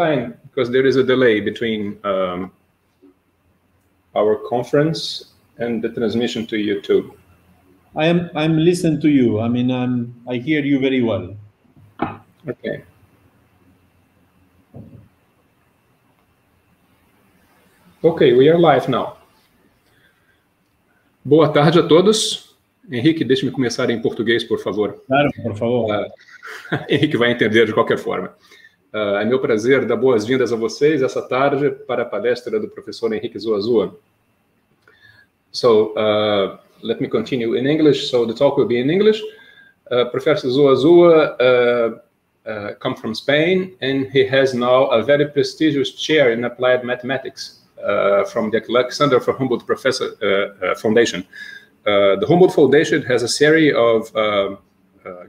time because there is a delay between um, our conference and the transmission to YouTube. I am I'm listening to you. I mean I'm I hear you very well. Okay. Ok, we are live now. Boa tarde a todos. Henrique, deixe-me começar em português, por favor. Claro, por favor. Uh, Henrique vai entender de qualquer forma. Uh, é meu prazer dar boas-vindas a vocês essa tarde para a palestra do professor Henrique Zuazua. So, uh, let me continue in English. So, the talk will be in English. Uh, professor Zuazua uh, come from Spain, and he has now a very prestigious chair in applied mathematics from the Alexander for Humboldt Professor Foundation. the Humboldt Foundation has a series of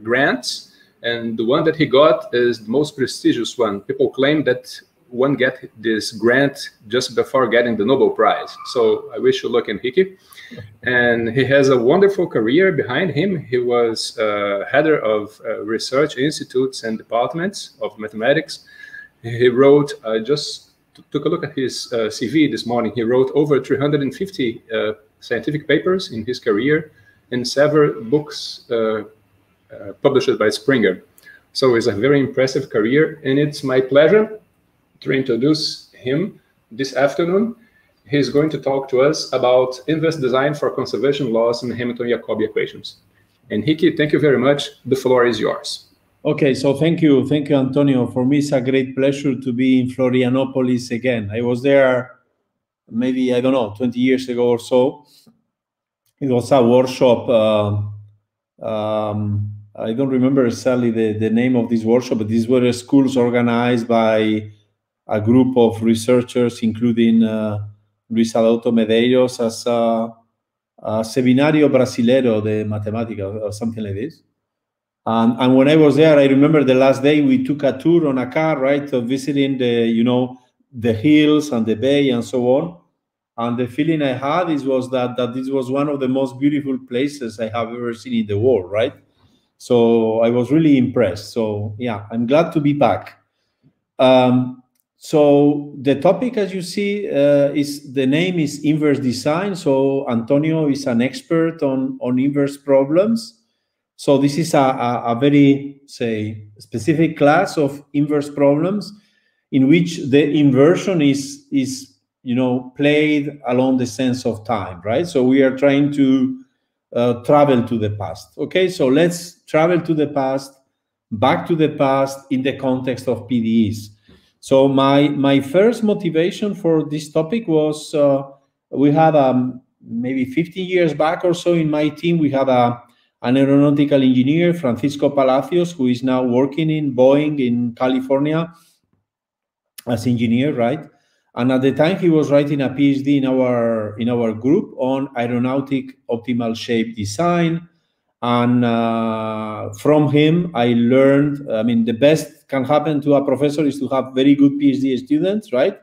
grants and the one that he got is the most prestigious one. People claim that one get this grant just before getting the Nobel Prize. So I wish you luck, Enrique. And he has a wonderful career behind him. He was uh, header of uh, research institutes and departments of mathematics. He wrote, I uh, just took a look at his uh, CV this morning. He wrote over 350 uh, scientific papers in his career and several books uh, uh, published by Springer. So it's a very impressive career, and it's my pleasure to introduce him this afternoon. He's going to talk to us about inverse design for conservation laws and Hamilton-Jacobi equations. And Hiki, thank you very much. The floor is yours. Okay, so thank you. Thank you, Antonio. For me, it's a great pleasure to be in Florianopolis again. I was there maybe, I don't know, 20 years ago or so. It was a workshop uh, um, I don't remember exactly the, the name of this workshop, but these were schools organized by a group of researchers, including uh, Luis Adolfo Medeiros as a, a Seminario Brasileiro de Matemática or something like this. And, and, when I was there, I remember the last day we took a tour on a car, right, visiting the, you know, the hills and the bay and so on. And the feeling I had is was that, that this was one of the most beautiful places I have ever seen in the world, right? So I was really impressed. So yeah, I'm glad to be back. Um, so the topic, as you see, uh, is the name is inverse design. So Antonio is an expert on on inverse problems. So this is a, a, a very say specific class of inverse problems in which the inversion is is you know played along the sense of time, right? So we are trying to uh, travel to the past. Okay, so let's travel to the past, back to the past in the context of PDEs. So my my first motivation for this topic was uh, we had um, maybe 15 years back or so in my team we had a an aeronautical engineer Francisco Palacios who is now working in Boeing in California as engineer, right? And at the time, he was writing a PhD in our in our group on aeronautic optimal shape design. And uh, from him, I learned. I mean, the best can happen to a professor is to have very good PhD students, right,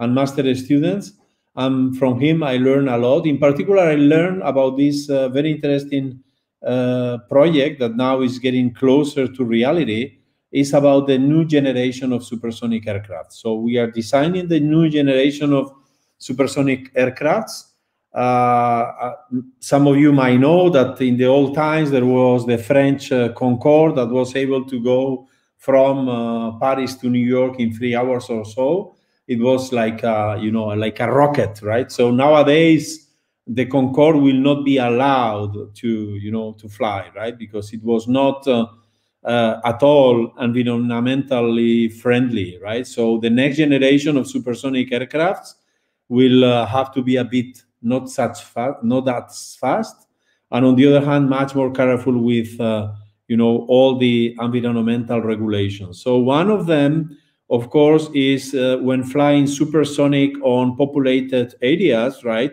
and master students. And from him, I learned a lot. In particular, I learned about this uh, very interesting uh, project that now is getting closer to reality is about the new generation of supersonic aircraft. So we are designing the new generation of supersonic aircrafts. Uh, uh, some of you might know that in the old times there was the French uh, Concorde that was able to go from uh, Paris to New York in three hours or so. It was like a, uh, you know like a rocket, right? So nowadays the Concorde will not be allowed to you know to fly, right? Because it was not uh, uh, at all environmentally friendly, right? So the next generation of supersonic aircrafts will uh, have to be a bit not such fast, not that fast, and on the other hand, much more careful with uh, you know all the environmental regulations. So one of them, of course, is uh, when flying supersonic on populated areas, right?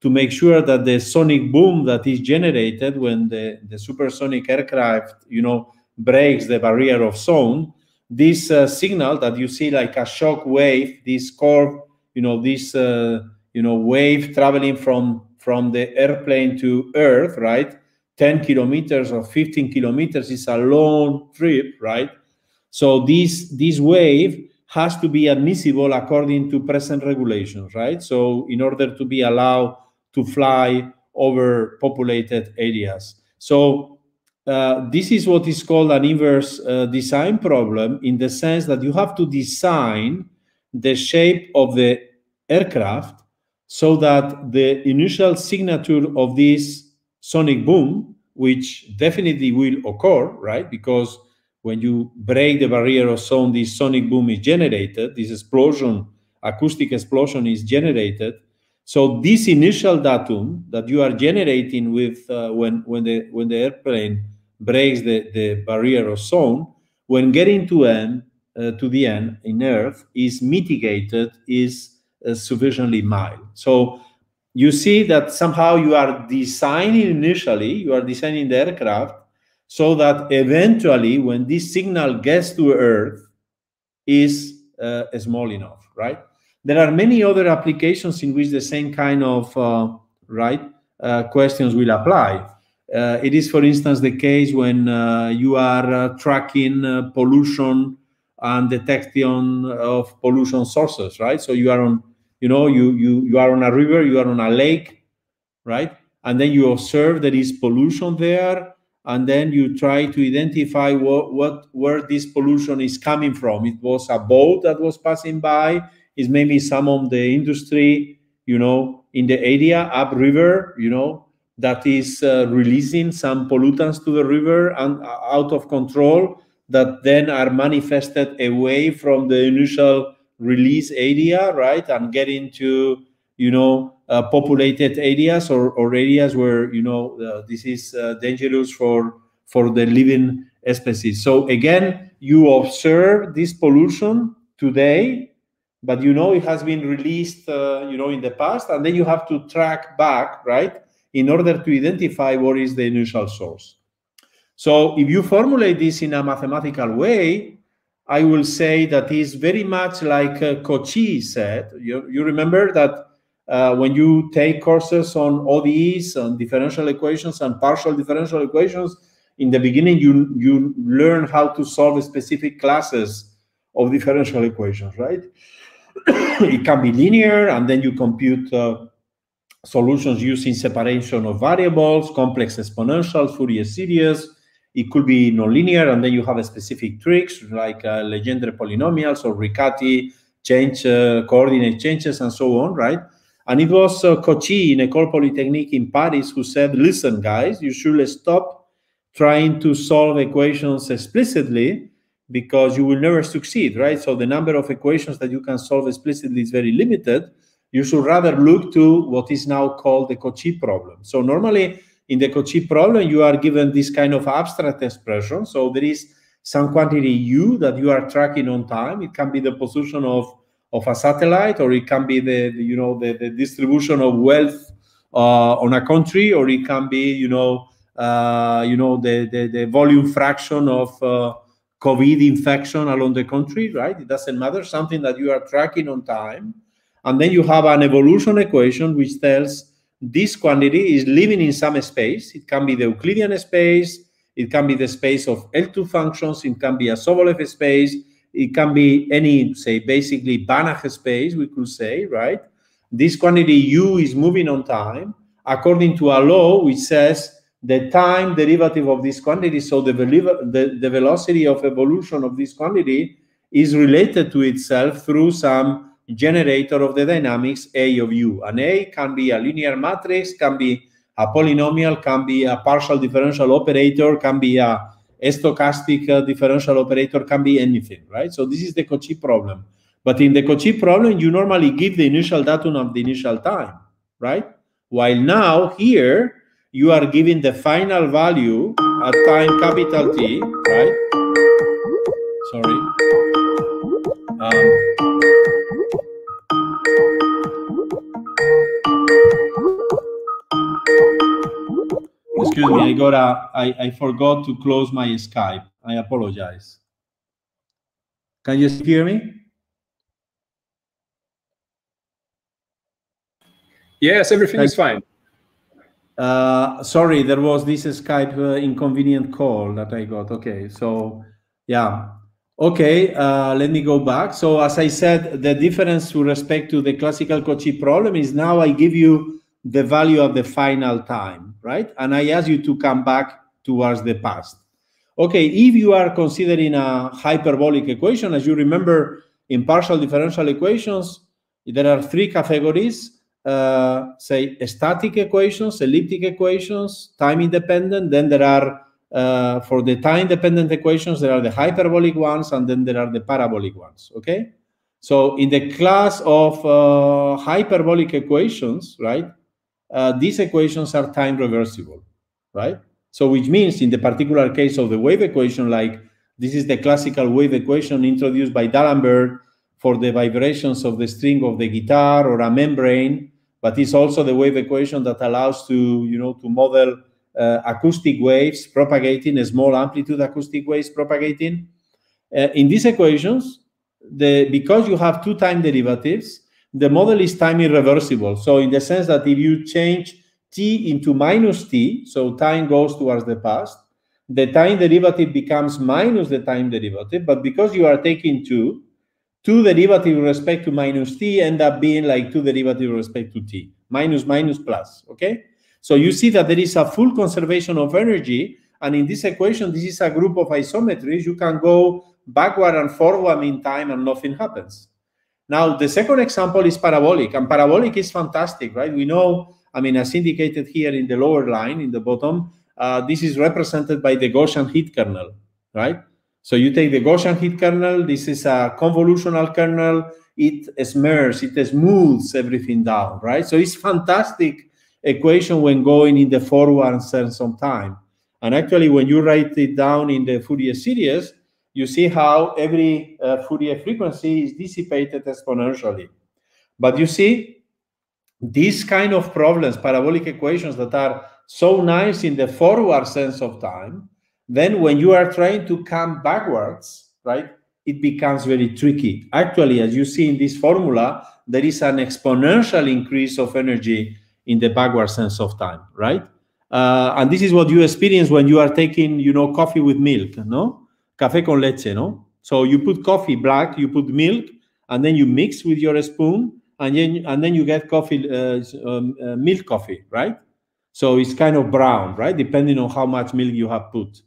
To make sure that the sonic boom that is generated when the, the supersonic aircraft, you know, breaks the barrier of sound, this uh, signal that you see like a shock wave, this curve, you know, this uh, you know wave traveling from from the airplane to Earth, right? 10 kilometers or 15 kilometers is a long trip, right? So this this wave has to be admissible according to present regulations, right? So in order to be allowed to fly over populated areas. So uh, this is what is called an inverse uh, design problem in the sense that you have to design the shape of the aircraft so that the initial signature of this sonic boom, which definitely will occur, right? Because when you break the barrier of sound, this sonic boom is generated, this explosion, acoustic explosion is generated. So this initial datum that you are generating with uh, when when the when the airplane Breaks the, the barrier ozone, when getting to end uh, to the end in Earth is mitigated, is uh, sufficiently mild. So you see that somehow you are designing initially, you are designing the aircraft so that eventually when this signal gets to Earth is uh, small enough, right? There are many other applications in which the same kind of uh, right uh, questions will apply. Uh, it is, for instance, the case when uh, you are uh, tracking uh, pollution and detection of pollution sources, right? So you are on, you know, you you you are on a river, you are on a lake, right? And then you observe there is pollution there, and then you try to identify what what where this pollution is coming from. It was a boat that was passing by. Is maybe some of the industry, you know, in the area upriver, you know, that is uh, releasing some pollutants to the river and uh, out of control that then are manifested away from the initial release area, right, and get into you know uh, populated areas or, or areas where you know uh, this is uh, dangerous for for the living species. So again, you observe this pollution today, but you know it has been released, uh, you know, in the past, and then you have to track back, right? in order to identify what is the initial source. So if you formulate this in a mathematical way, I will say that is very much like uh, Kochi said. You, you remember that uh, when you take courses on ODEs and differential equations and partial differential equations, in the beginning you, you learn how to solve specific classes of differential equations, right? it can be linear, and then you compute uh, solutions using separation of variables, complex exponential, Fourier series. It could be nonlinear, and then you have specific tricks like uh, Legendre polynomials or Riccati change uh, coordinate changes and so on, right? And it was uh, Cauchy in École Polytechnique in Paris who said, "Listen, guys, you should stop trying to solve equations explicitly." because you will never succeed, right? So the number of equations that you can solve explicitly is very limited you should rather look to what is now called the Cauchy problem. So normally in the Cauchy problem, you are given this kind of abstract expression. So there is some quantity u that you are tracking on time. It can be the position of, of a satellite, or it can be the, the you know the, the, distribution of wealth uh, on a country, or it can be you know uh, you know the, the, the volume fraction of uh, COVID infection along the country. Right? It doesn't matter. Something that you are tracking on time and then you have an evolution equation which tells this quantity is living in some space. It can be the Euclidean space, it can be the space of L2 functions, it can be a Sobolev space, it can be any, say, basically Banach space, we could say, right? This quantity u is moving on time according to a law which says the time derivative of this quantity, so the, the, the velocity of evolution of this quantity is related to itself through some generator of the dynamics A of U. And A can be a linear matrix, can be a polynomial, can be a partial differential operator, can be a stochastic uh, differential operator, can be anything, right? So this is the Cauchy problem. But in the Cauchy problem, you normally give the initial datum of the initial time, right? While now here, you are giving the final value at time capital T, right? Sorry. Um, excuse me, I got a, I, I forgot to close my Skype. I apologize. Can you hear me? Yes, everything is fine. Uh, sorry, there was this Skype uh, inconvenient call that I got. Okay, so yeah. Okay, uh, let me go back. So as I said, the difference with respect to the classical Cauchy problem is now I give you the value of the final time right? And I ask you to come back towards the past. Okay, if you are considering a hyperbolic equation, as you remember in partial differential equations, there are three categories, uh, say static equations, elliptic equations, time independent. Then there are, uh, for the time dependent equations, there are the hyperbolic ones and then there are the parabolic ones, okay? So in the class of uh, hyperbolic equations, right, uh, these equations are time reversible, right? So which means in the particular case of the wave equation, like this is the classical wave equation introduced by D'Alembert for the vibrations of the string of the guitar or a membrane, but it's also the wave equation that allows to, you know, to model uh, acoustic waves propagating, a small amplitude acoustic waves propagating. Uh, in these equations, the, because you have two time derivatives, the model is time irreversible. So in the sense that if you change t into minus t, so time goes towards the past, the time derivative becomes minus the time derivative. But because you are taking 2, 2 derivative respect to minus t end up being like 2 derivative respect to t, minus minus plus, okay? So you see that there is a full conservation of energy. And in this equation, this is a group of isometries. You can go backward and forward in time and nothing happens. Now, the second example is parabolic, and parabolic is fantastic, right? We know, I mean, as indicated here in the lower line, in the bottom, uh, this is represented by the Gaussian heat kernel, right? So you take the Gaussian heat kernel, this is a convolutional kernel, it smears, it smooths everything down, right? So it's fantastic equation when going in the forward sense, some time. And actually, when you write it down in the Fourier series, you see how every uh, Fourier frequency is dissipated exponentially. But you see, these kind of problems, parabolic equations that are so nice in the forward sense of time, then when you are trying to come backwards, right, it becomes very tricky. Actually, as you see in this formula, there is an exponential increase of energy in the backward sense of time, right? Uh, and this is what you experience when you are taking, you know, coffee with milk, no? café con leche, no? So you put coffee black, you put milk, and then you mix with your spoon, and then and then you get coffee, uh, um, uh, milk coffee, right? So it's kind of brown, right? Depending on how much milk you have put.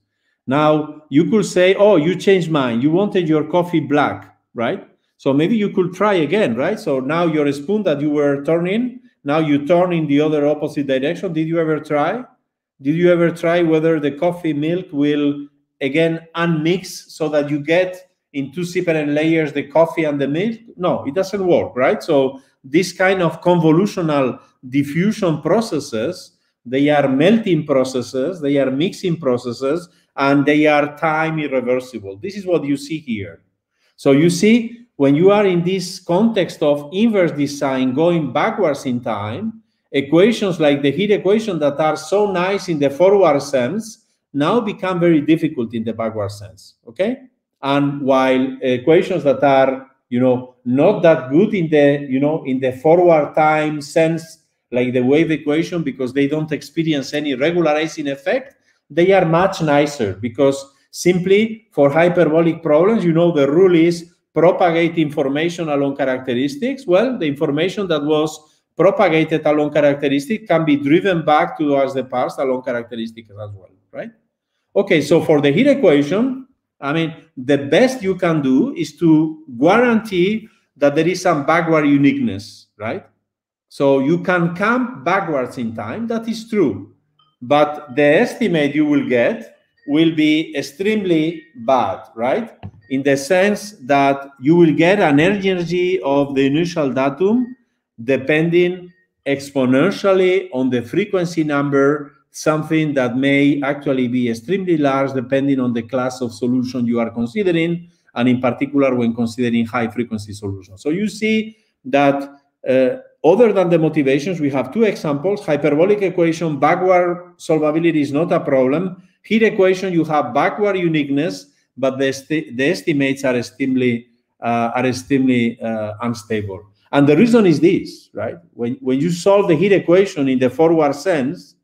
Now you could say, oh, you changed mine. You wanted your coffee black, right? So maybe you could try again, right? So now your spoon that you were turning, now you turn in the other opposite direction. Did you ever try? Did you ever try whether the coffee milk will again unmixed so that you get in two separate layers the coffee and the milk? No, it doesn't work, right? So this kind of convolutional diffusion processes, they are melting processes, they are mixing processes, and they are time irreversible. This is what you see here. So you see, when you are in this context of inverse design going backwards in time, equations like the heat equation that are so nice in the forward sense now become very difficult in the backward sense. Okay, and while equations that are you know not that good in the you know in the forward time sense like the wave equation because they don't experience any regularizing effect they are much nicer because simply for hyperbolic problems you know the rule is propagate information along characteristics well the information that was propagated along characteristic can be driven back towards the past along characteristics as well right Okay, so for the heat equation, I mean, the best you can do is to guarantee that there is some backward uniqueness, right? So you can come backwards in time, that is true. But the estimate you will get will be extremely bad, right? In the sense that you will get an energy of the initial datum depending exponentially on the frequency number something that may actually be extremely large depending on the class of solution you are considering, and in particular when considering high frequency solutions. So you see that uh, other than the motivations, we have two examples. Hyperbolic equation, backward solvability is not a problem. heat equation, you have backward uniqueness, but the, esti the estimates are extremely, uh, are extremely uh, unstable. And the reason is this, right? When, when you solve the heat equation in the forward sense,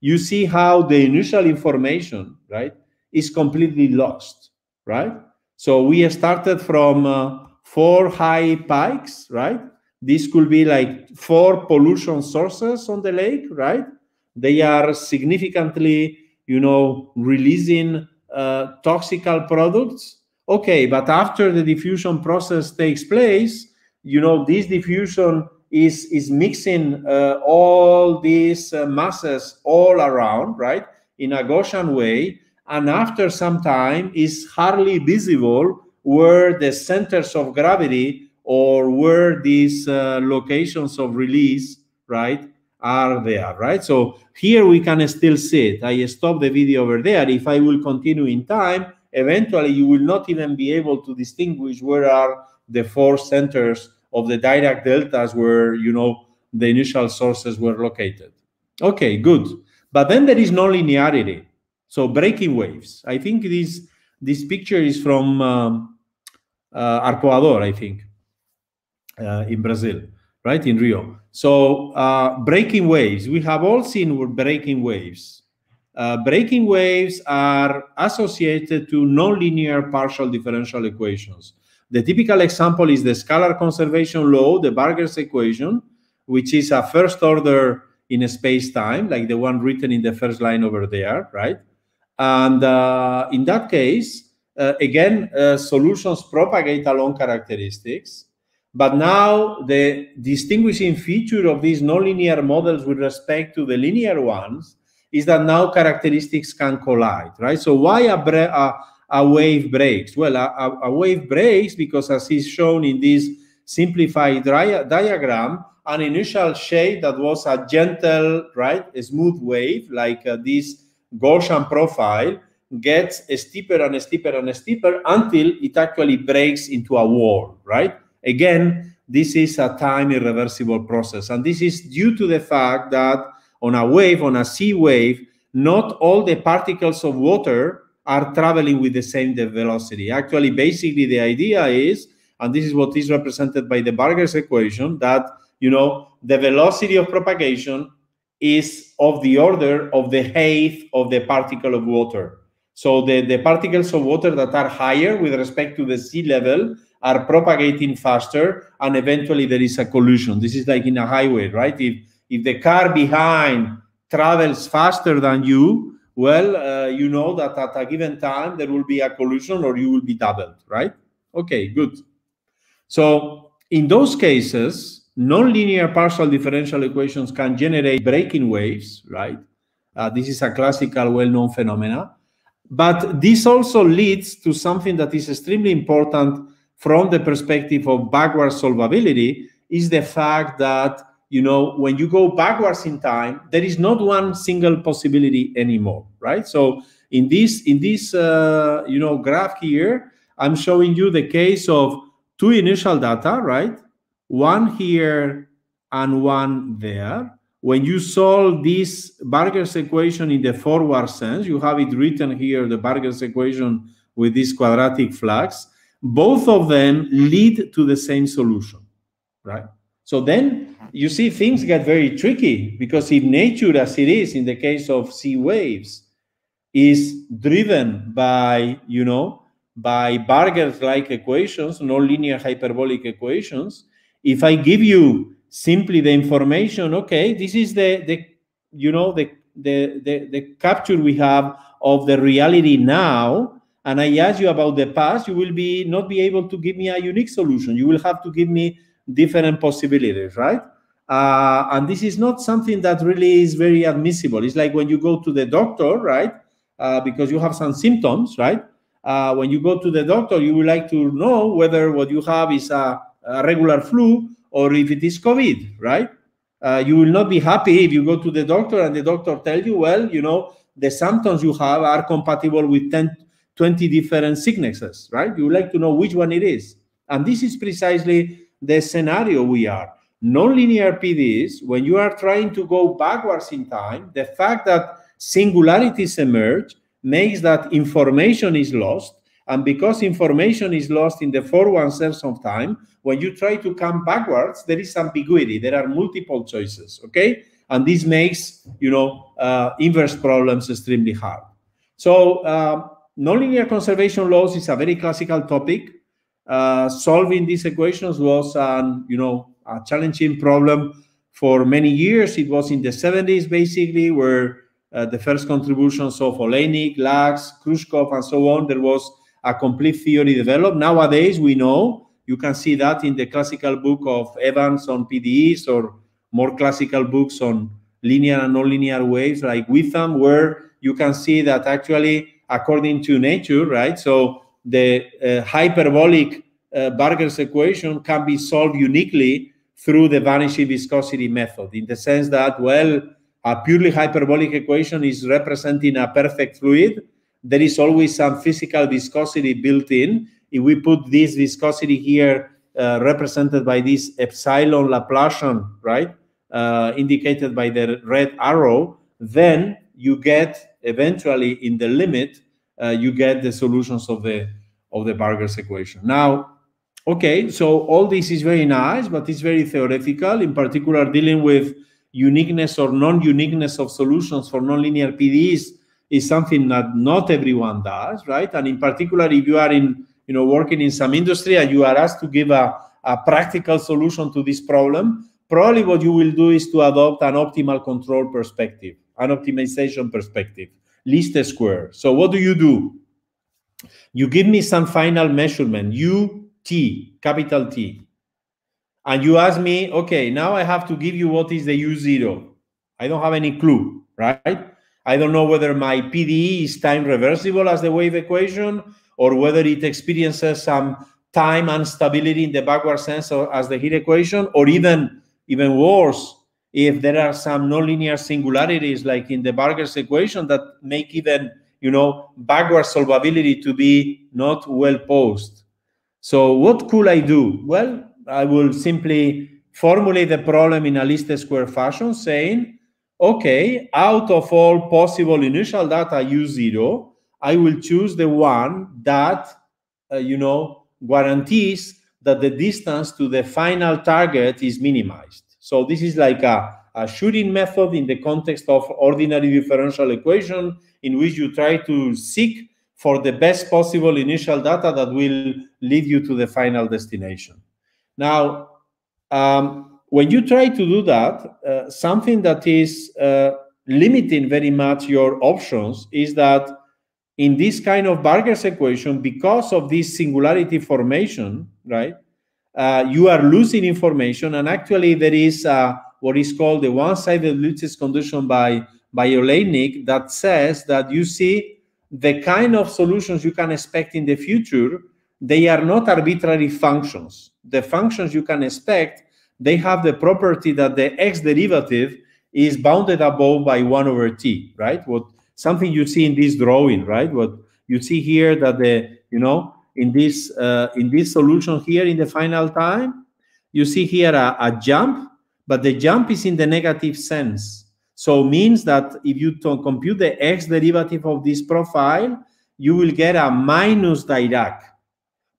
you see how the initial information, right, is completely lost, right? So we started from uh, four high pikes, right? This could be like four pollution sources on the lake, right? They are significantly, you know, releasing uh, toxical products. Okay, but after the diffusion process takes place, you know, this diffusion is is mixing uh, all these uh, masses all around right in a gaussian way and after some time is hardly visible where the centers of gravity or where these uh, locations of release right are there right so here we can still see it i stop the video over there if i will continue in time eventually you will not even be able to distinguish where are the four centers of the direct deltas where you know the initial sources were located. Okay, good. But then there is nonlinearity. So breaking waves. I think this this picture is from um, uh, I think, uh, in Brazil, right in Rio. So uh, breaking waves. We have all seen breaking waves. Uh, breaking waves are associated to nonlinear partial differential equations. The typical example is the scalar conservation law, the Burgers equation, which is a first order in space-time, like the one written in the first line over there, right? And uh, in that case, uh, again, uh, solutions propagate along characteristics. But now the distinguishing feature of these nonlinear models with respect to the linear ones is that now characteristics can collide, right? So why a, a, a wave breaks? Well, a, a, a wave breaks because, as is shown in this simplified diagram, an initial shape that was a gentle, right, a smooth wave, like uh, this Gaussian profile, gets steeper and steeper and steeper until it actually breaks into a wall, right? Again, this is a time irreversible process. And this is due to the fact that on a wave, on a sea wave, not all the particles of water are traveling with the same velocity. Actually, basically the idea is, and this is what is represented by the Burgers equation, that you know the velocity of propagation is of the order of the height of the particle of water. So the, the particles of water that are higher with respect to the sea level are propagating faster and eventually there is a collision. This is like in a highway, right? If if the car behind travels faster than you, well, uh, you know that at a given time there will be a collision or you will be doubled, right? Okay, good. So in those cases, nonlinear partial differential equations can generate breaking waves, right? Uh, this is a classical, well-known phenomena. But this also leads to something that is extremely important from the perspective of backward solvability, is the fact that you know when you go backwards in time there is not one single possibility anymore right so in this in this uh, you know graph here i'm showing you the case of two initial data right one here and one there when you solve this Burger's equation in the forward sense, you have it written here, the Burger's equation with this quadratic flux, both of them lead to the same solution, right? So then you see things get very tricky because if nature as it is in the case of sea waves is driven by you know by Barger's like equations nonlinear hyperbolic equations if i give you simply the information okay this is the the you know the the the, the capture we have of the reality now and i ask you about the past you will be not be able to give me a unique solution you will have to give me different possibilities right uh, and this is not something that really is very admissible. It's like when you go to the doctor, right? Uh, because you have some symptoms, right? Uh, when you go to the doctor, you would like to know whether what you have is a, a regular flu or if it is COVID, right? Uh, you will not be happy if you go to the doctor and the doctor tell you, well, you know, the symptoms you have are compatible with 10, 20 different sicknesses, right? You would like to know which one it is. And this is precisely the scenario we are. Nonlinear PDs, when you are trying to go backwards in time, the fact that singularities emerge makes that information is lost. And because information is lost in the forward sense of time, when you try to come backwards, there is ambiguity. There are multiple choices, okay? And this makes, you know, uh, inverse problems extremely hard. So uh, nonlinear conservation laws is a very classical topic. Uh, solving these equations was, um, you know, a challenging problem for many years. It was in the 70s, basically, where uh, the first contributions of Olenik, Lax, Khrushchev, and so on, there was a complete theory developed. Nowadays, we know, you can see that in the classical book of Evans on PDEs or more classical books on linear and nonlinear waves like Witham, where you can see that actually, according to nature, right? So the uh, hyperbolic uh, equation can be solved uniquely through the vanishing viscosity method in the sense that, well, a purely hyperbolic equation is representing a perfect fluid. There is always some physical viscosity built in. If we put this viscosity here uh, represented by this epsilon Laplacian, right, uh, indicated by the red arrow, then you get eventually in the limit, uh, you get the solutions of the of the Burgers equation. Now, Okay, so all this is very nice, but it's very theoretical, in particular dealing with uniqueness or non-uniqueness of solutions for nonlinear PDEs is something that not everyone does, right? And in particular, if you are in, you know, working in some industry and you are asked to give a, a practical solution to this problem, probably what you will do is to adopt an optimal control perspective, an optimization perspective, least square. So what do you do? You give me some final measurement. You T, capital T. And you ask me, okay, now I have to give you what is the U0. I don't have any clue, right? I don't know whether my PDE is time reversible as the wave equation or whether it experiences some time instability in the backward sense as the heat equation, or even, even worse, if there are some nonlinear singularities like in the Barger's equation that make even you know backward solvability to be not well posed so what could I do? Well, I will simply formulate the problem in a least square fashion saying, okay, out of all possible initial data U0, I will choose the one that, uh, you know, guarantees that the distance to the final target is minimized. So this is like a, a shooting method in the context of ordinary differential equation in which you try to seek for the best possible initial data that will lead you to the final destination. Now, um, when you try to do that, uh, something that is uh, limiting very much your options is that in this kind of Burgers equation, because of this singularity formation, right, uh, you are losing information. And actually, there is what is called the one-sided Lutz's condition by, by Olenik that says that you see the kind of solutions you can expect in the future, they are not arbitrary functions. The functions you can expect, they have the property that the x derivative is bounded above by 1 over t, right? What something you see in this drawing, right? What you see here that the, you know, in this uh, in this solution here in the final time, you see here a, a jump, but the jump is in the negative sense so means that if you compute the x derivative of this profile, you will get a minus Dirac.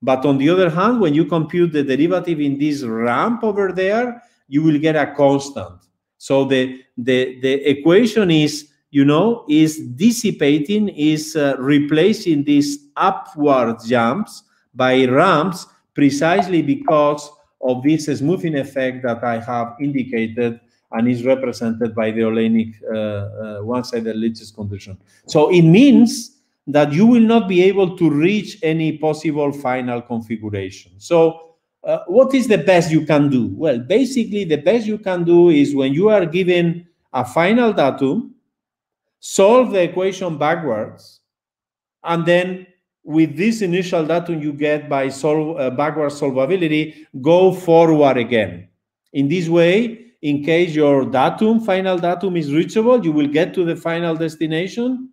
But on the other hand, when you compute the derivative in this ramp over there, you will get a constant. So the the the equation is you know is dissipating, is uh, replacing these upward jumps by ramps precisely because of this smoothing effect that I have indicated and is represented by the Oleinic uh, uh, one-sided Lipschitz condition. So it means that you will not be able to reach any possible final configuration. So uh, what is the best you can do? Well, basically the best you can do is when you are given a final datum, solve the equation backwards, and then with this initial datum you get by solve, uh, backward solvability, go forward again. In this way, in case your datum, final datum is reachable, you will get to the final destination.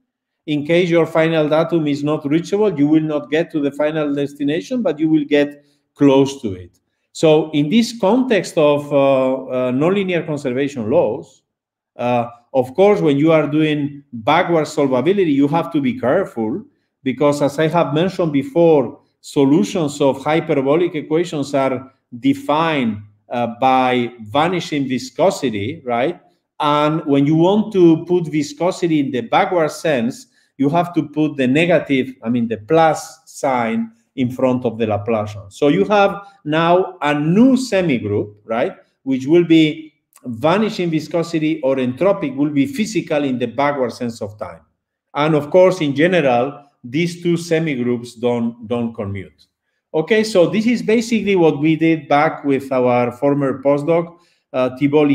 In case your final datum is not reachable, you will not get to the final destination, but you will get close to it. So, in this context of uh, uh, nonlinear conservation laws, uh, of course, when you are doing backward solvability, you have to be careful because, as I have mentioned before, solutions of hyperbolic equations are defined uh, by vanishing viscosity, right? And when you want to put viscosity in the backward sense, you have to put the negative, I mean, the plus sign in front of the Laplacian. So you have now a new semigroup, right? Which will be vanishing viscosity or entropic will be physical in the backward sense of time. And of course, in general, these two semigroups don't, don't commute. Okay, so this is basically what we did back with our former postdoc, uh, Thibault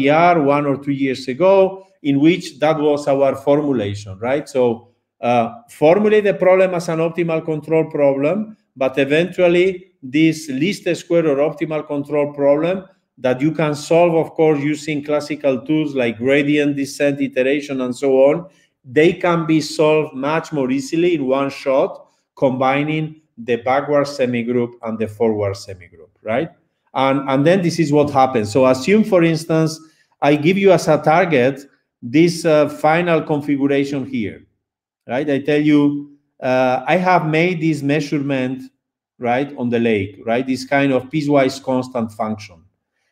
one or two years ago, in which that was our formulation, right? So uh, formulate the problem as an optimal control problem, but eventually this least square or optimal control problem that you can solve, of course, using classical tools like gradient descent, iteration, and so on, they can be solved much more easily in one shot, combining the backward semigroup and the forward semigroup, right? And, and then this is what happens. So assume, for instance, I give you as a target this uh, final configuration here, right? I tell you, uh, I have made this measurement, right, on the lake, right? This kind of piecewise constant function.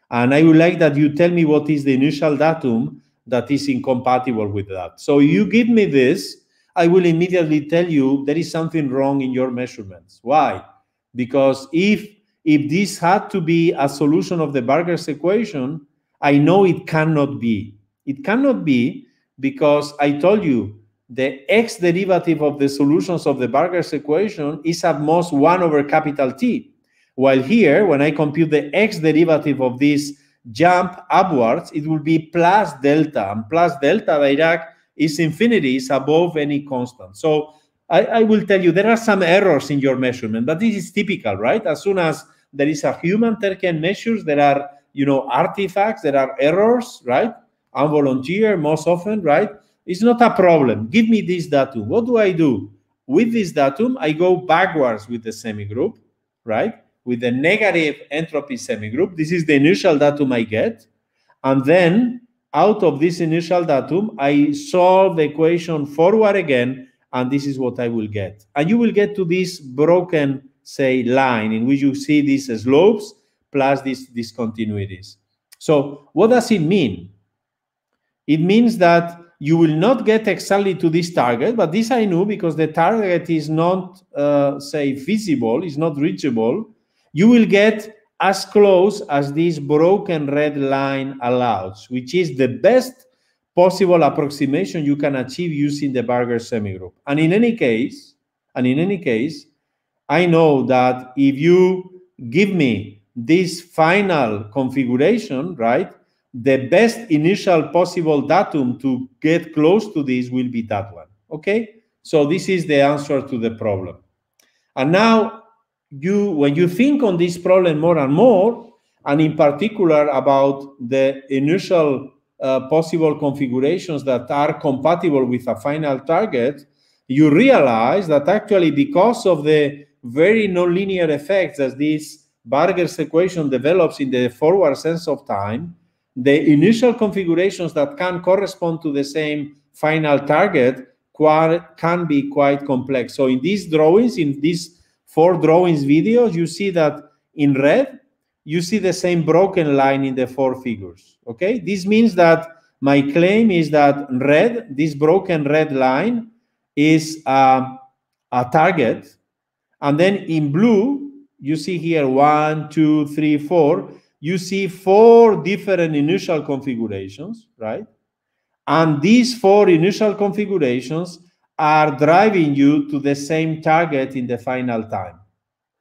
And I would like that you tell me what is the initial datum that is incompatible with that. So you give me this, I will immediately tell you there is something wrong in your measurements. Why? Because if if this had to be a solution of the Burgers equation, I know it cannot be. It cannot be because I told you the x derivative of the solutions of the Burgers equation is at most 1 over capital T. While here, when I compute the x derivative of this jump upwards, it will be plus delta. And plus delta Dirac is infinity, is above any constant. So I, I, will tell you there are some errors in your measurement, but this is typical, right? As soon as there is a human Terken measures, there are you know artifacts, there are errors, right? I'm volunteer most often, right? It's not a problem. Give me this datum. What do I do? With this datum, I go backwards with the semigroup, right? With the negative entropy semigroup. This is the initial datum I get. And then out of this initial datum, I solve the equation forward again, and this is what I will get. And you will get to this broken, say, line in which you see these slopes plus these discontinuities. So what does it mean? It means that you will not get exactly to this target, but this I knew because the target is not, uh, say, visible, is not reachable. You will get as close as this broken red line allows, which is the best possible approximation you can achieve using the Barger semigroup. And in any case, and in any case, I know that if you give me this final configuration, right, the best initial possible datum to get close to this will be that one. Okay? So this is the answer to the problem. And now you when you think on this problem more and more, and in particular about the initial uh, possible configurations that are compatible with a final target, you realize that actually because of the very nonlinear effects that this Barger's equation develops in the forward sense of time, the initial configurations that can correspond to the same final target can be quite complex. So in these drawings, in these four drawings videos, you see that in red, you see the same broken line in the four figures. Okay, this means that my claim is that red, this broken red line, is uh, a target. And then in blue, you see here one, two, three, four. You see four different initial configurations, right? And these four initial configurations are driving you to the same target in the final time.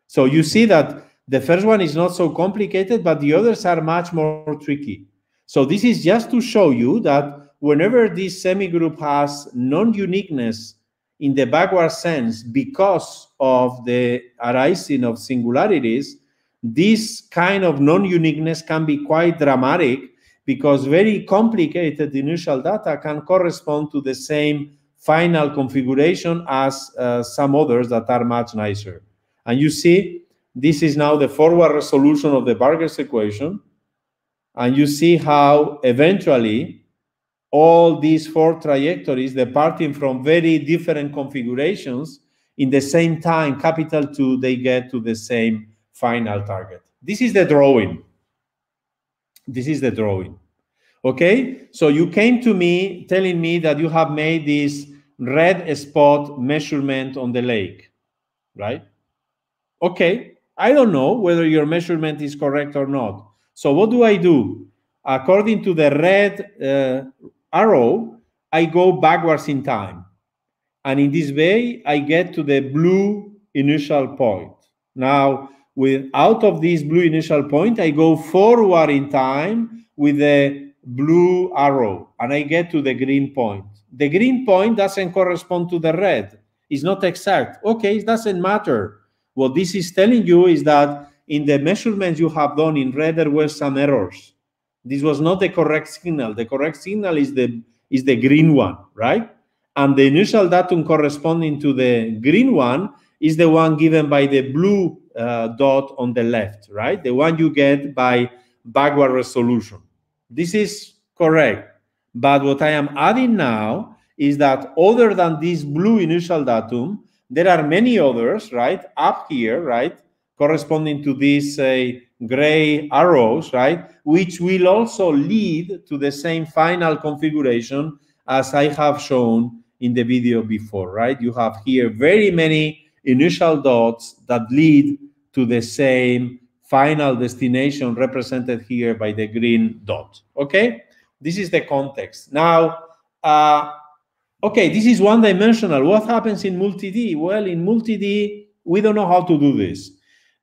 So you see that the first one is not so complicated, but the others are much more tricky. So this is just to show you that whenever this semigroup has non-uniqueness in the backward sense because of the arising of singularities, this kind of non-uniqueness can be quite dramatic because very complicated initial data can correspond to the same final configuration as uh, some others that are much nicer. And you see, this is now the forward resolution of the Barger's equation. And you see how eventually all these four trajectories departing from very different configurations in the same time, capital two, they get to the same final target. This is the drawing. This is the drawing. Okay, so you came to me telling me that you have made this Red spot measurement on the lake, right? Okay, I don't know whether your measurement is correct or not. So what do I do? According to the red uh, arrow, I go backwards in time. And in this way, I get to the blue initial point. Now, with out of this blue initial point, I go forward in time with the blue arrow and I get to the green point the green point doesn't correspond to the red. It's not exact. Okay, it doesn't matter. What this is telling you is that in the measurements you have done in red, there were some errors. This was not the correct signal. The correct signal is the is the green one, right? And the initial datum corresponding to the green one is the one given by the blue uh, dot on the left, right? The one you get by backward resolution. This is correct but what I am adding now is that other than this blue initial datum, there are many others, right, up here, right, corresponding to these gray arrows, right, which will also lead to the same final configuration as I have shown in the video before, right? You have here very many initial dots that lead to the same final destination represented here by the green dot, okay? This is the context. Now, uh, okay, this is one dimensional. What happens in multi-D? Well, in multi-D, we don't know how to do this.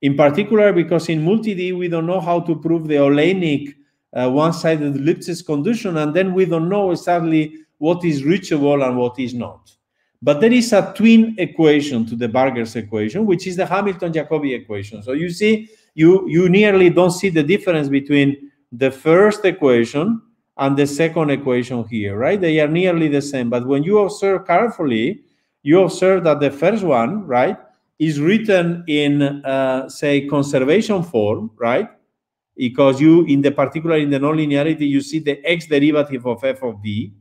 In particular, because in multi-D, we don't know how to prove the olenic uh, one-sided Lipschitz condition, and then we don't know exactly what is reachable and what is not. But there is a twin equation to the Burgers equation, which is the Hamilton-Jacobi equation. So you see, you, you nearly don't see the difference between the first equation, and the second equation here, right? They are nearly the same. But when you observe carefully, you observe that the first one, right, is written in, uh, say, conservation form, right? Because you, in the particular, in the nonlinearity, you see the x derivative of f of v,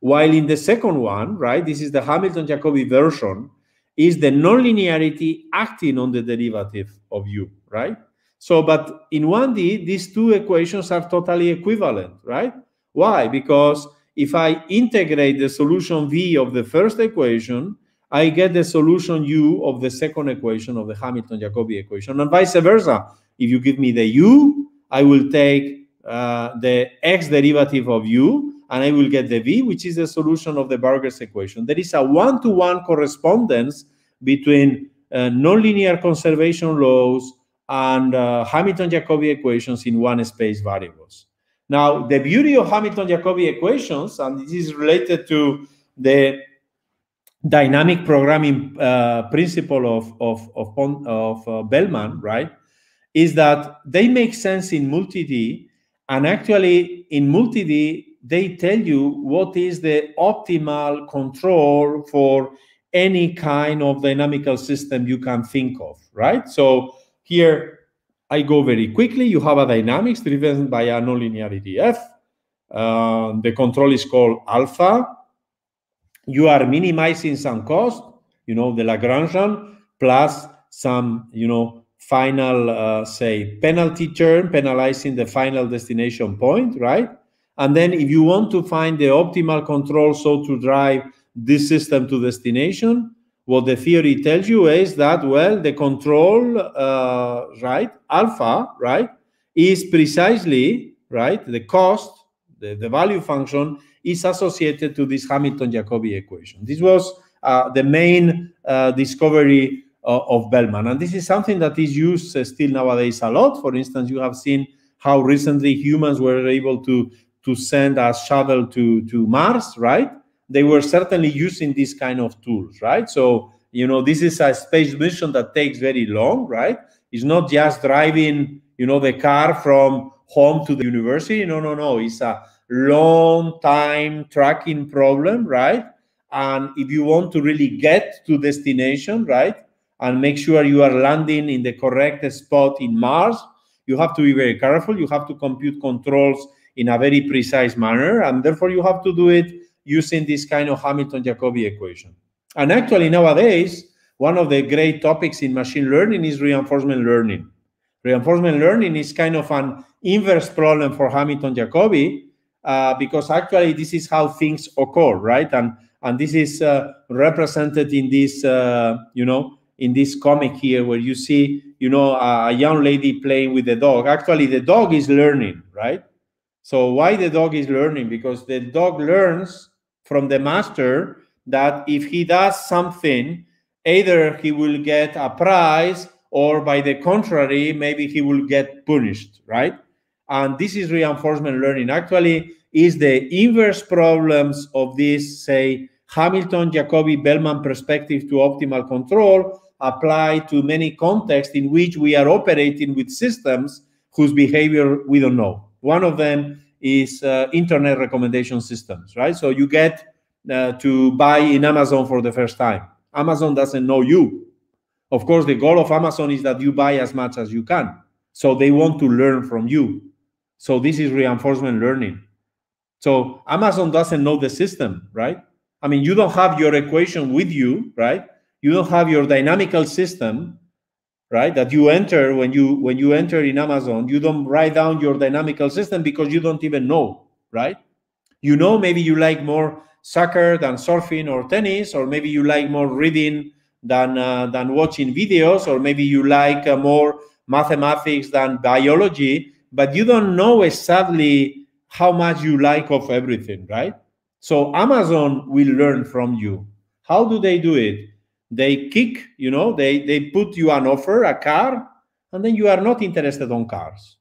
While in the second one, right, this is the Hamilton-Jacobi version, is the nonlinearity acting on the derivative of u, right? So, but in 1D, these two equations are totally equivalent, right? Why? Because if I integrate the solution V of the first equation, I get the solution U of the second equation of the Hamilton-Jacobi equation, and vice versa. If you give me the U, I will take uh, the x derivative of U, and I will get the V, which is the solution of the Burgers equation. There is a one-to-one correspondence between uh, nonlinear conservation laws and uh, Hamilton-Jacobi equations in one space variables. Now, the beauty of Hamilton-Jacobi equations, and this is related to the dynamic programming uh, principle of, of, of, of uh, Bellman, right, is that they make sense in multi-D, and actually in multi-D, they tell you what is the optimal control for any kind of dynamical system you can think of, right? So here I go very quickly. You have a dynamics driven by a nonlinearity F. Uh, the control is called alpha. You are minimizing some cost, you know, the Lagrangian plus some, you know, final, uh, say, penalty term, penalizing the final destination point, right? And then if you want to find the optimal control so to drive this system to destination, what the theory tells you is that, well, the control, uh, right, alpha, right, is precisely, right, the cost, the, the value function is associated to this Hamilton-Jacobi equation. This was uh, the main uh, discovery uh, of Bellman. And this is something that is used uh, still nowadays a lot. For instance, you have seen how recently humans were able to, to send a shuttle to, to Mars, right? they were certainly using these kind of tools, right? So, you know, this is a space mission that takes very long, right? It's not just driving, you know, the car from home to the university. No, no, no. It's a long time tracking problem, right? And if you want to really get to destination, right? And make sure you are landing in the correct spot in Mars, you have to be very careful. You have to compute controls in a very precise manner. And therefore, you have to do it using this kind of Hamilton-Jacobi equation. And actually nowadays, one of the great topics in machine learning is reinforcement learning. Reinforcement learning is kind of an inverse problem for Hamilton-Jacobi uh, because actually this is how things occur, right? And and this is uh, represented in this, uh, you know, in this comic here where you see, you know, a young lady playing with the dog. Actually, the dog is learning, right? So why the dog is learning? Because the dog learns from the master that if he does something, either he will get a prize or by the contrary, maybe he will get punished, right? And this is reinforcement learning. Actually, is the inverse problems of this, say, Hamilton, Jacobi, Bellman perspective to optimal control apply to many contexts in which we are operating with systems whose behavior we don't know. One of them is uh, internet recommendation systems, right? So you get uh, to buy in Amazon for the first time. Amazon doesn't know you. Of course, the goal of Amazon is that you buy as much as you can. So they want to learn from you. So this is reinforcement learning. So Amazon doesn't know the system, right? I mean, you don't have your equation with you, right? You don't have your dynamical system right that you enter when you when you enter in amazon you don't write down your dynamical system because you don't even know right you know maybe you like more soccer than surfing or tennis or maybe you like more reading than uh, than watching videos or maybe you like uh, more mathematics than biology but you don't know exactly how much you like of everything right so amazon will learn from you how do they do it they kick, you know, they, they put you an offer, a car, and then you are not interested on cars.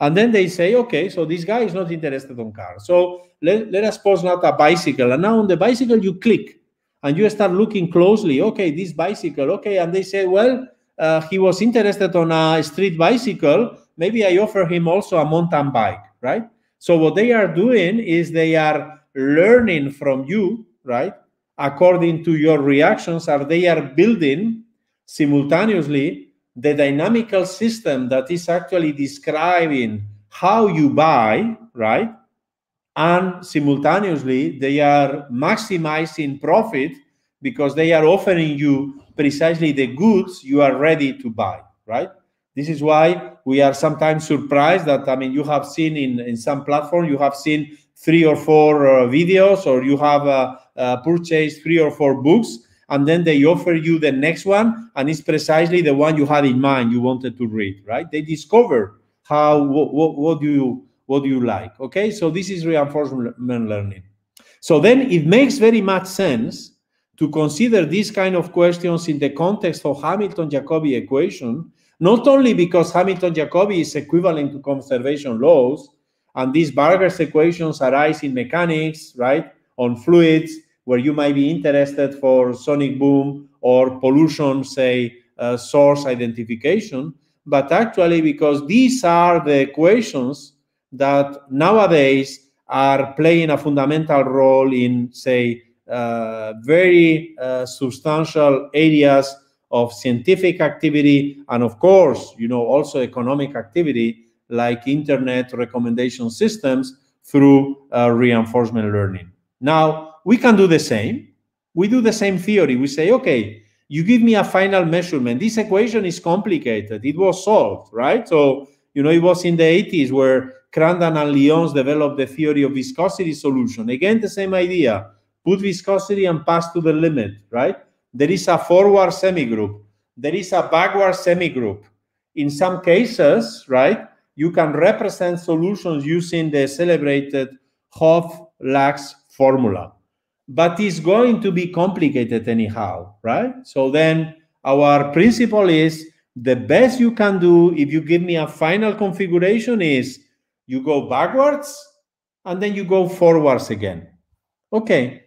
And then they say, okay, so this guy is not interested on cars. So let, let us pose not a bicycle. And now on the bicycle, you click and you start looking closely. Okay, this bicycle. Okay. And they say, well, uh, he was interested on a street bicycle. Maybe I offer him also a mountain bike, right? So what they are doing is they are learning from you, right? according to your reactions are they are building simultaneously the dynamical system that is actually describing how you buy right and simultaneously they are maximizing profit because they are offering you precisely the goods you are ready to buy right this is why we are sometimes surprised that i mean you have seen in, in some platform you have seen three or four uh, videos or you have uh, uh, purchase three or four books and then they offer you the next one and it's precisely the one you had in mind you wanted to read right they discover how what, what, what do you what do you like okay so this is reinforcement learning so then it makes very much sense to consider these kind of questions in the context of hamilton-jacobi equation not only because hamilton-jacobi is equivalent to conservation laws and these Burgers equations arise in mechanics right on fluids where you might be interested for sonic boom or pollution, say, uh, source identification, but actually because these are the equations that nowadays are playing a fundamental role in, say, uh, very uh, substantial areas of scientific activity and of course you know also economic activity like internet recommendation systems through uh, reinforcement learning now we can do the same. We do the same theory. We say, okay, you give me a final measurement. This equation is complicated. It was solved, right? So, you know, it was in the 80s where Crandon and Lyons developed the theory of viscosity solution. Again, the same idea. Put viscosity and pass to the limit, right? There is a forward semigroup. There is a backward semigroup. In some cases, right, you can represent solutions using the celebrated hof lax formula but it's going to be complicated anyhow, right? So then our principle is the best you can do if you give me a final configuration is you go backwards and then you go forwards again. Okay.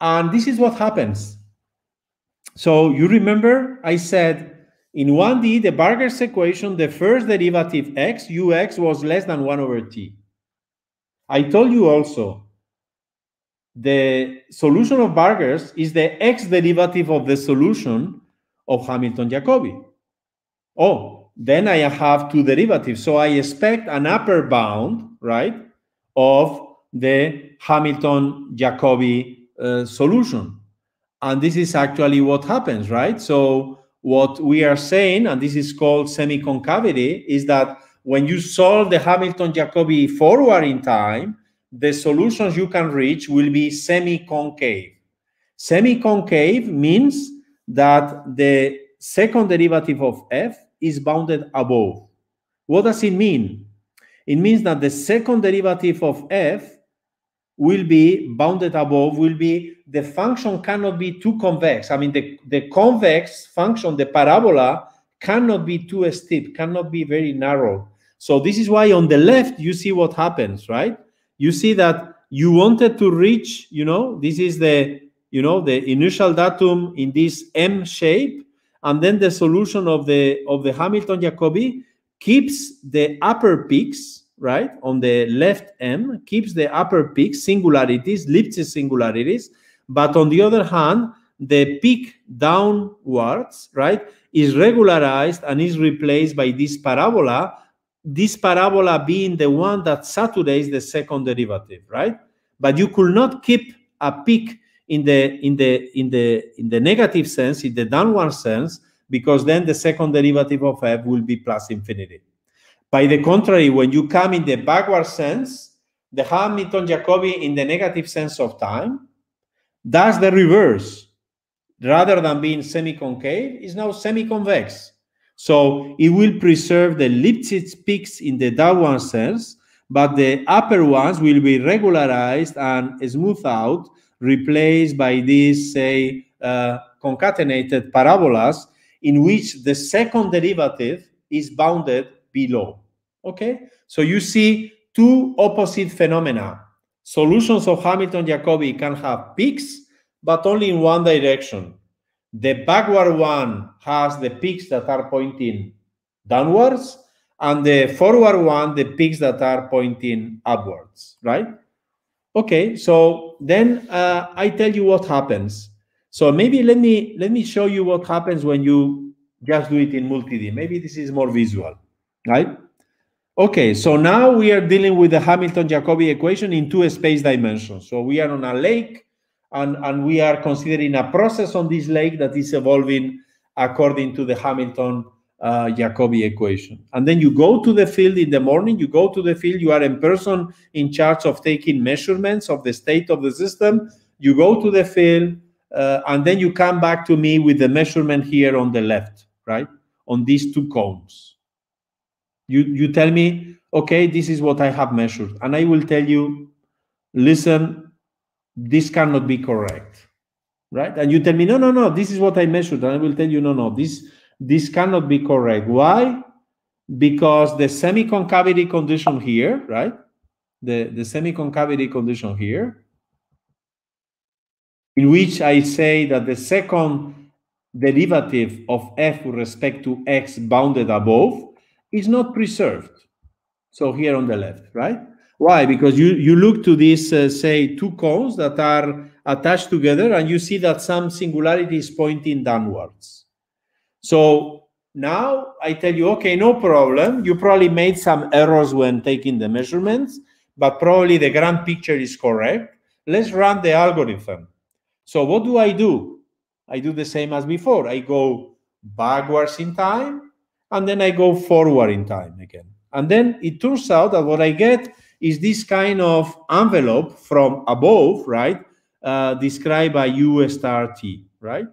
And this is what happens. So you remember I said in 1D, the Burgers equation, the first derivative x, ux, was less than 1 over t. I told you also the solution of Burgers is the x derivative of the solution of Hamilton-Jacobi. Oh, then I have two derivatives. So I expect an upper bound, right, of the Hamilton-Jacobi uh, solution. And this is actually what happens, right? So what we are saying, and this is called semi-concavity, is that when you solve the Hamilton-Jacobi forward in time, the solutions you can reach will be semi-concave. Semi-concave means that the second derivative of f is bounded above. What does it mean? It means that the second derivative of f will be bounded above, will be the function cannot be too convex. I mean, the, the convex function, the parabola, cannot be too steep, cannot be very narrow. So this is why on the left, you see what happens, right? you see that you wanted to reach, you know, this is the, you know, the initial datum in this M shape, and then the solution of the of the Hamilton-Jacobi keeps the upper peaks, right, on the left M, keeps the upper peaks, singularities, Lipschitz singularities, but on the other hand, the peak downwards, right, is regularized and is replaced by this parabola this parabola being the one that saturates the second derivative, right? But you could not keep a peak in the in the in the in the negative sense, in the downward sense, because then the second derivative of f will be plus infinity. By the contrary, when you come in the backward sense, the Hamilton-Jacobi in the negative sense of time does the reverse. Rather than being semi-concave, is now semi-convex. So it will preserve the Lipschitz peaks in the downward sense, but the upper ones will be regularized and smoothed out, replaced by these, say, uh, concatenated parabolas in which the second derivative is bounded below. Okay? So you see two opposite phenomena. Solutions of Hamilton-Jacobi can have peaks, but only in one direction. The backward one has the peaks that are pointing downwards, and the forward one, the peaks that are pointing upwards, right? Okay, so then uh, I tell you what happens. So maybe let me let me show you what happens when you just do it in multi-D. Maybe this is more visual, right? Okay, so now we are dealing with the Hamilton-Jacobi equation in two space dimensions. So we are on a lake and, and we are considering a process on this lake that is evolving according to the Hamilton uh, Jacobi equation. And then you go to the field in the morning, you go to the field, you are in person in charge of taking measurements of the state of the system. You go to the field, uh, and then you come back to me with the measurement here on the left, right? On these two cones. You, you tell me, okay, this is what I have measured. And I will tell you, listen, this cannot be correct right and you tell me no no no this is what i measured and i will tell you no no this this cannot be correct why because the semi-concavity condition here right the the semi-concavity condition here in which i say that the second derivative of f with respect to x bounded above is not preserved so here on the left right why? Because you, you look to these, uh, say, two cones that are attached together and you see that some singularity is pointing downwards. So now I tell you, okay, no problem. You probably made some errors when taking the measurements, but probably the grand picture is correct. Let's run the algorithm. So what do I do? I do the same as before. I go backwards in time and then I go forward in time again. And then it turns out that what I get is this kind of envelope from above, right? Uh, described by USRT, right?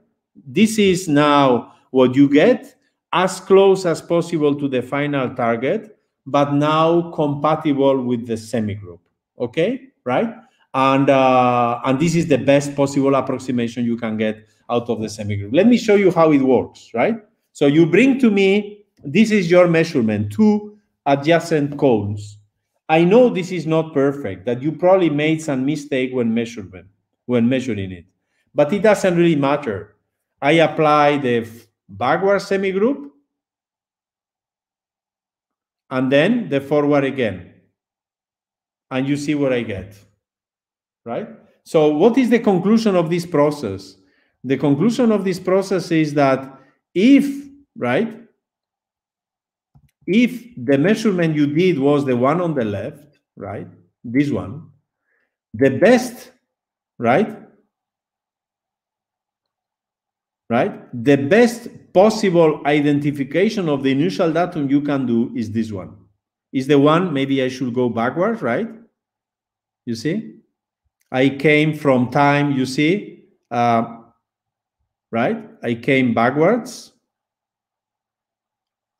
This is now what you get as close as possible to the final target, but now compatible with the semigroup. Okay, right? And uh, and this is the best possible approximation you can get out of the semigroup. Let me show you how it works, right? So you bring to me this is your measurement, two adjacent cones, I know this is not perfect, that you probably made some mistake when measurement, when measuring it, but it doesn't really matter. I apply the backward semigroup and then the forward again. And you see what I get, right? So what is the conclusion of this process? The conclusion of this process is that if, right, if the measurement you did was the one on the left, right? This one, the best, right? Right? The best possible identification of the initial datum you can do is this one. Is the one, maybe I should go backwards, right? You see? I came from time, you see? Uh, right? I came backwards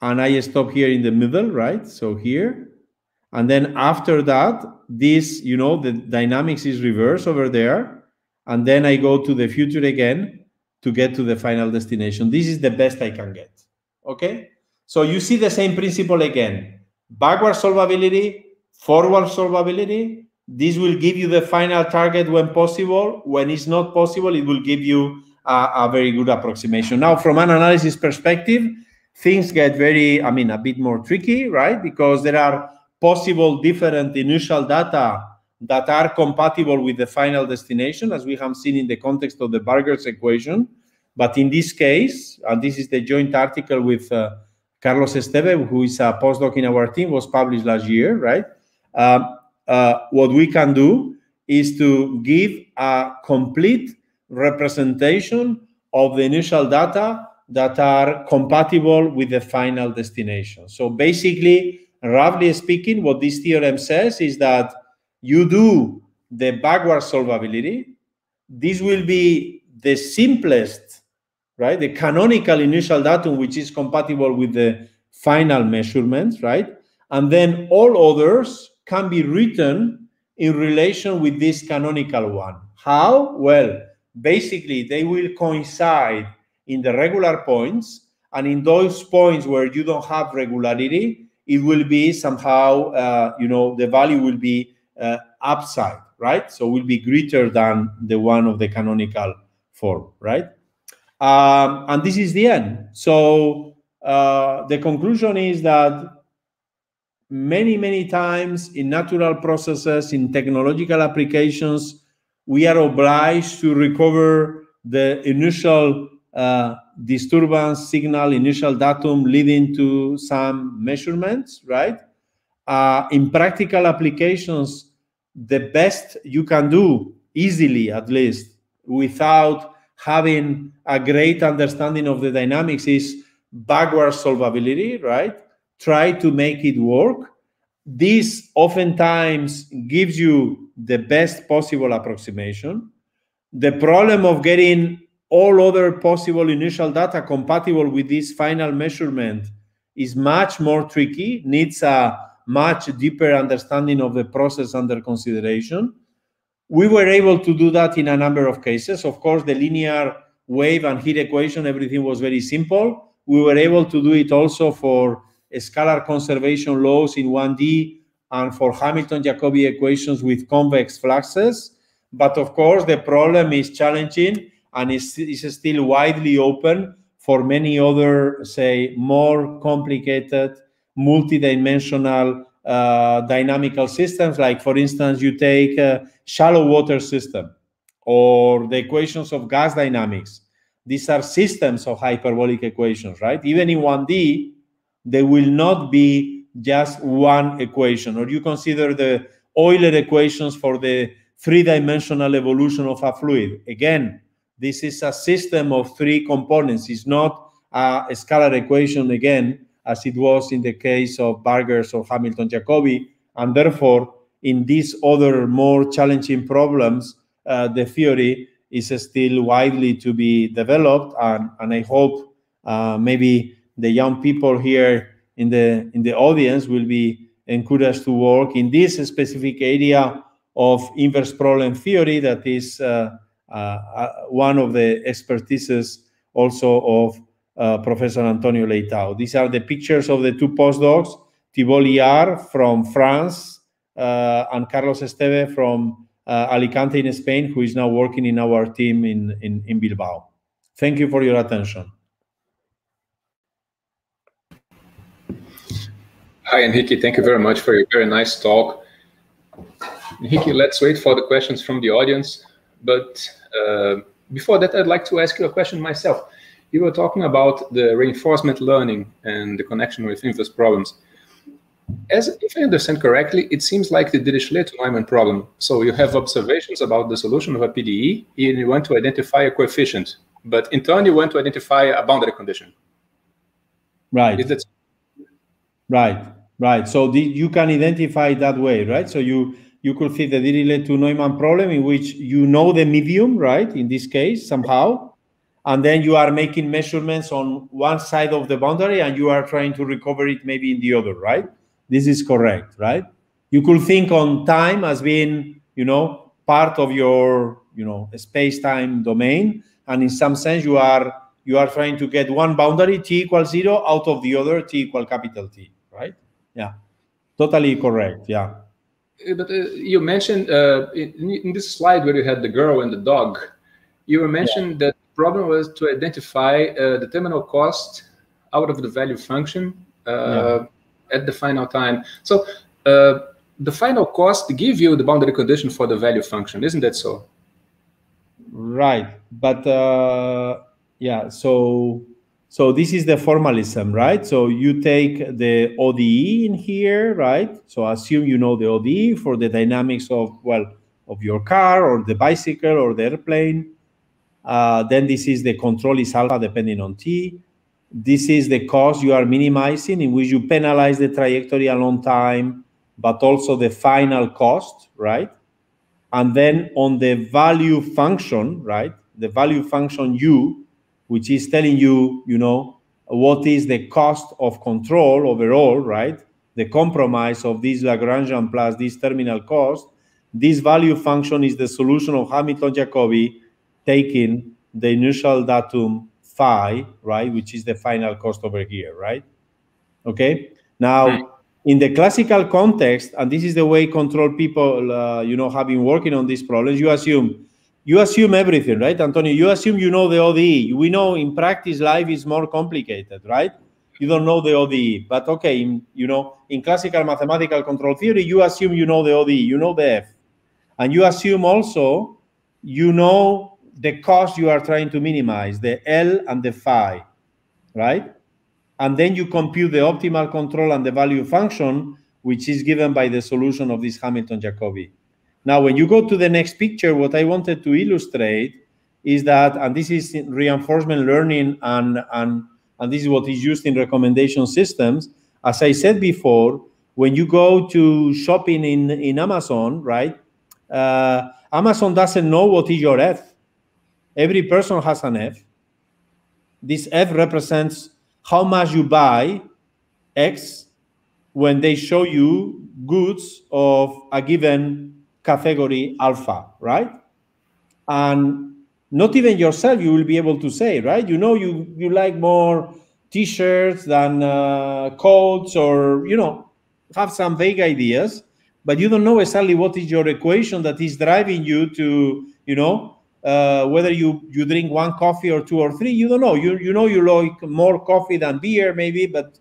and I stop here in the middle, right? So here. And then after that, this, you know, the dynamics is reverse over there. And then I go to the future again to get to the final destination. This is the best I can get. Okay? So you see the same principle again. Backward solvability, forward solvability. This will give you the final target when possible. When it's not possible, it will give you a, a very good approximation. Now, from an analysis perspective, things get very, I mean, a bit more tricky, right? Because there are possible different initial data that are compatible with the final destination, as we have seen in the context of the Burgers equation. But in this case, and this is the joint article with uh, Carlos Esteve, who is a postdoc in our team, was published last year, right? Uh, uh, what we can do is to give a complete representation of the initial data that are compatible with the final destination. So basically, roughly speaking, what this theorem says is that you do the backward solvability. This will be the simplest, right? The canonical initial datum, which is compatible with the final measurements, right? And then all others can be written in relation with this canonical one. How? Well, basically, they will coincide in the regular points. And in those points where you don't have regularity, it will be somehow, uh, you know, the value will be uh, upside, right? So will be greater than the one of the canonical form, right? Um, and this is the end. So uh, the conclusion is that many, many times in natural processes, in technological applications, we are obliged to recover the initial uh, disturbance signal initial datum leading to some measurements, right? Uh, in practical applications, the best you can do, easily at least, without having a great understanding of the dynamics is backward solvability, right? Try to make it work. This oftentimes gives you the best possible approximation. The problem of getting all other possible initial data compatible with this final measurement is much more tricky, needs a much deeper understanding of the process under consideration. We were able to do that in a number of cases. Of course, the linear wave and heat equation, everything was very simple. We were able to do it also for scalar conservation laws in 1D and for Hamilton-Jacobi equations with convex fluxes. But of course, the problem is challenging and it is still widely open for many other, say, more complicated, multidimensional uh, dynamical systems. Like, for instance, you take a shallow water system or the equations of gas dynamics. These are systems of hyperbolic equations, right? Even in 1D, they will not be just one equation. Or you consider the Euler equations for the three-dimensional evolution of a fluid. Again, this is a system of three components. It's not a scalar equation again, as it was in the case of Burgers or Hamilton-Jacobi. And therefore, in these other more challenging problems, uh, the theory is still widely to be developed. And, and I hope uh, maybe the young people here in the, in the audience will be encouraged to work in this specific area of inverse problem theory that is uh, uh, uh, one of the expertises also of uh, Professor Antonio Leitao. These are the pictures of the two postdocs, Thibault Liard from France and Carlos Esteve from Alicante in Spain, who is now working in our team in, in, in Bilbao. Thank you for your attention. Hi, Enrique. Thank you very much for your very nice talk. Enrique, let's wait for the questions from the audience. But uh, before that, I'd like to ask you a question myself. You were talking about the reinforcement learning and the connection with inverse problems. As if I understand correctly, it seems like the Dirichlet-Neumann problem. So you have observations about the solution of a PDE, and you want to identify a coefficient, but in turn you want to identify a boundary condition. Right. Is that right? Right. So the, you can identify that way, right? So you you could see the Dirichlet to Neumann problem in which you know the medium, right? In this case, somehow, and then you are making measurements on one side of the boundary and you are trying to recover it maybe in the other, right? This is correct, right? You could think on time as being, you know, part of your, you know, space-time domain, and in some sense you are you are trying to get one boundary t equals zero out of the other t equal capital T, right? Yeah, totally correct. Yeah. Uh, but uh, you mentioned uh, in, in, this slide where you had the girl and the dog, you mentioned yeah. that the problem was to identify uh, the terminal cost out of the value function uh, yeah. at the final time. So uh, the final cost give you the boundary condition for the value function, isn't that so? Right, but yeah, so so this is the formalism, right? So you take the ODE in here, right? So assume you know the ODE for the dynamics of, well, of your car or the bicycle or the airplane. Uh, then this is the control is alpha depending on t. This is the cost you are minimizing in which you penalize the trajectory a long time, but also the final cost, right? And then on the value function, right? The value function u, which is telling you, you know, what is the cost of control overall, right? The compromise of this Lagrangian plus this terminal cost. This value function is the solution of Hamilton-Jacobi taking the initial datum phi, right, which is the final cost over here, right? Okay. Now, hmm. in the classical context, and this is the way control people, uh, you know, have been working on these problems. You assume you assume everything, right, Antonio? You assume you know the ODE. We know in practice life is more complicated, right? You don't know the ODE, but okay, in, you know, in classical mathematical control theory, you assume you know the ODE, you know the F, and you assume also you know the cost you are trying to minimize, the L and the phi, right? And then you compute the optimal control and the value function, which is given by the solution of this Hamilton-Jacobi. Now, when you go to the next picture, what I wanted to illustrate is that, and this is reinforcement learning and, and, and this is what is used in recommendation systems. As I said before, when you go to shopping in, in Amazon, right? Uh, Amazon doesn't know what is your F. Every person has an F. This F represents how much you buy X when they show you goods of a given category alpha, right? And not even yourself, you will be able to say, right? You know, you, you like more t-shirts than uh, coats or, you know, have some vague ideas, but you don't know exactly what is your equation that is driving you to, you know, uh, whether you, you drink one coffee or two or three, you don't know. You, you know you like more coffee than beer maybe, but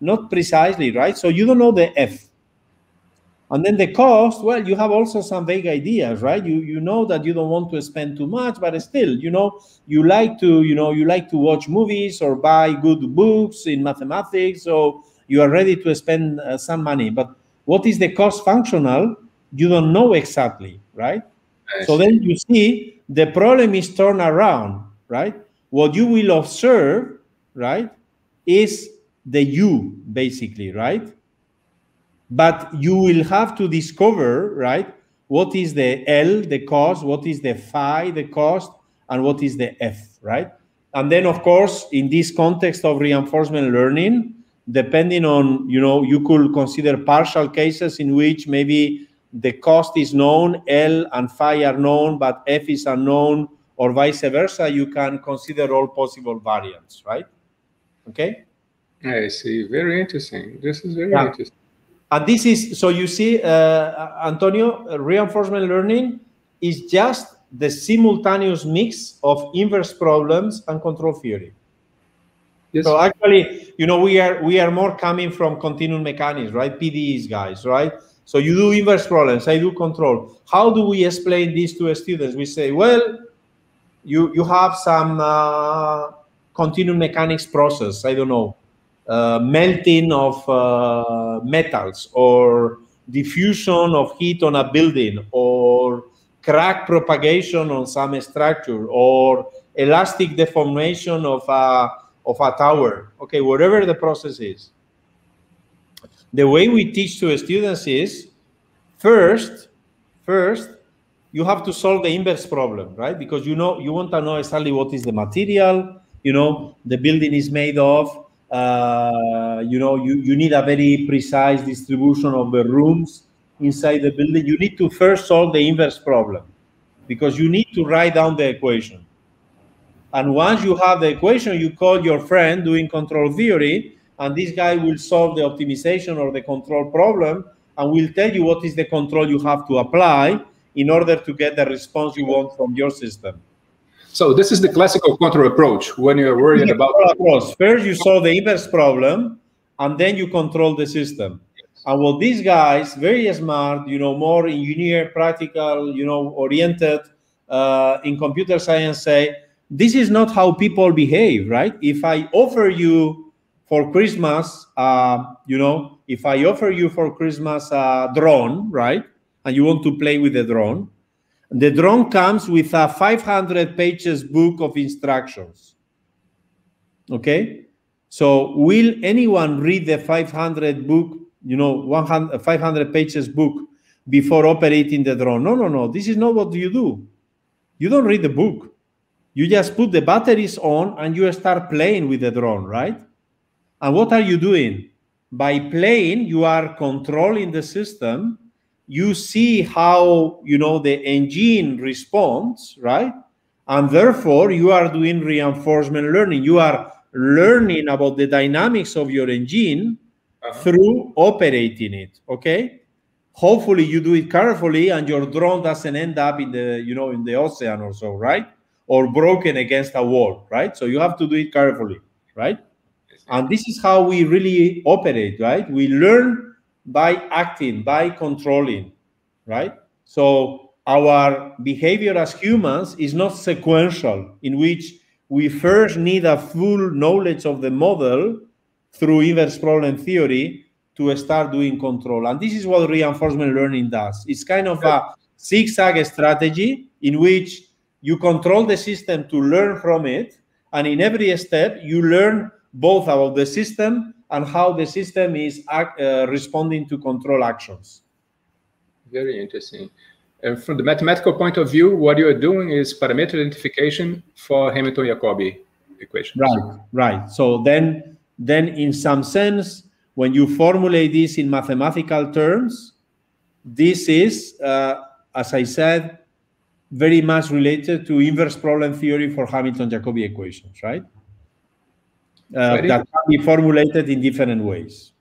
not precisely, right? So you don't know the F. And then the cost, well, you have also some vague ideas, right? You you know that you don't want to spend too much, but still, you know, you like to, you know, you like to watch movies or buy good books in mathematics, so you are ready to spend uh, some money. But what is the cost functional? You don't know exactly, right? So then you see the problem is turned around, right? What you will observe, right, is the you basically, right? but you will have to discover, right? What is the L, the cost? What is the phi, the cost? And what is the F, right? And then, of course, in this context of reinforcement learning, depending on, you know, you could consider partial cases in which maybe the cost is known, L and phi are known, but F is unknown, or vice versa. You can consider all possible variants, right? Okay. I see. Very interesting. This is very yeah. interesting. And this is so you see, uh, Antonio, uh, reinforcement learning is just the simultaneous mix of inverse problems and control theory. Yes. So actually, you know, we are we are more coming from continuum mechanics, right? PDEs guys, right? So you do inverse problems, I do control. How do we explain this to students? We say, well, you you have some uh, continuum mechanics process. I don't know uh, melting of uh, metals or diffusion of heat on a building or crack propagation on some structure or elastic deformation of a, of a tower. Okay, whatever the process is. The way we teach to students is first, first, you have to solve the inverse problem, right? Because you know you want to know exactly what is the material, you know, the building is made of, uh, you know you, you need a very precise distribution of the rooms inside the building you need to first solve the inverse problem because you need to write down the equation and once you have the equation you call your friend doing control theory and this guy will solve the optimization or the control problem and will tell you what is the control you have to apply in order to get the response you want from your system so this is the classical control approach when you're worried about approach. First, you solve the inverse problem, and then you control the system. Yes. And well, these guys, very smart, you know, more engineer, practical, you know, oriented uh, in computer science, say this is not how people behave, right? If I offer you for Christmas, uh, you know, if I offer you for Christmas a drone, right, and you want to play with the drone, the drone comes with a 500 pages book of instructions. Okay? So will anyone read the 500 book, you know, 100, uh, 500 pages book before operating the drone? No, no, no. This is not what you do. You don't read the book. You just put the batteries on and you start playing with the drone, right? And what are you doing? By playing, you are controlling the system you see how you know the engine responds right and therefore you are doing reinforcement learning you are learning about the dynamics of your engine uh -huh. through operating it okay hopefully you do it carefully and your drone doesn't end up in the you know in the ocean or so right or broken against a wall right so you have to do it carefully right and this is how we really operate right we learn by acting, by controlling, right? So our behavior as humans is not sequential, in which we first need a full knowledge of the model through inverse problem theory to start doing control. And this is what reinforcement learning does. It's kind of a zigzag strategy in which you control the system to learn from it. And in every step, you learn both about the system and how the system is act, uh, responding to control actions. Very interesting. And from the mathematical point of view, what you are doing is parameter identification for Hamilton-Jacobi equations. Right, right. So then, then in some sense, when you formulate this in mathematical terms, this is, uh, as I said, very much related to inverse problem theory for Hamilton-Jacobi equations, right? uh, that can be formulated in different ways,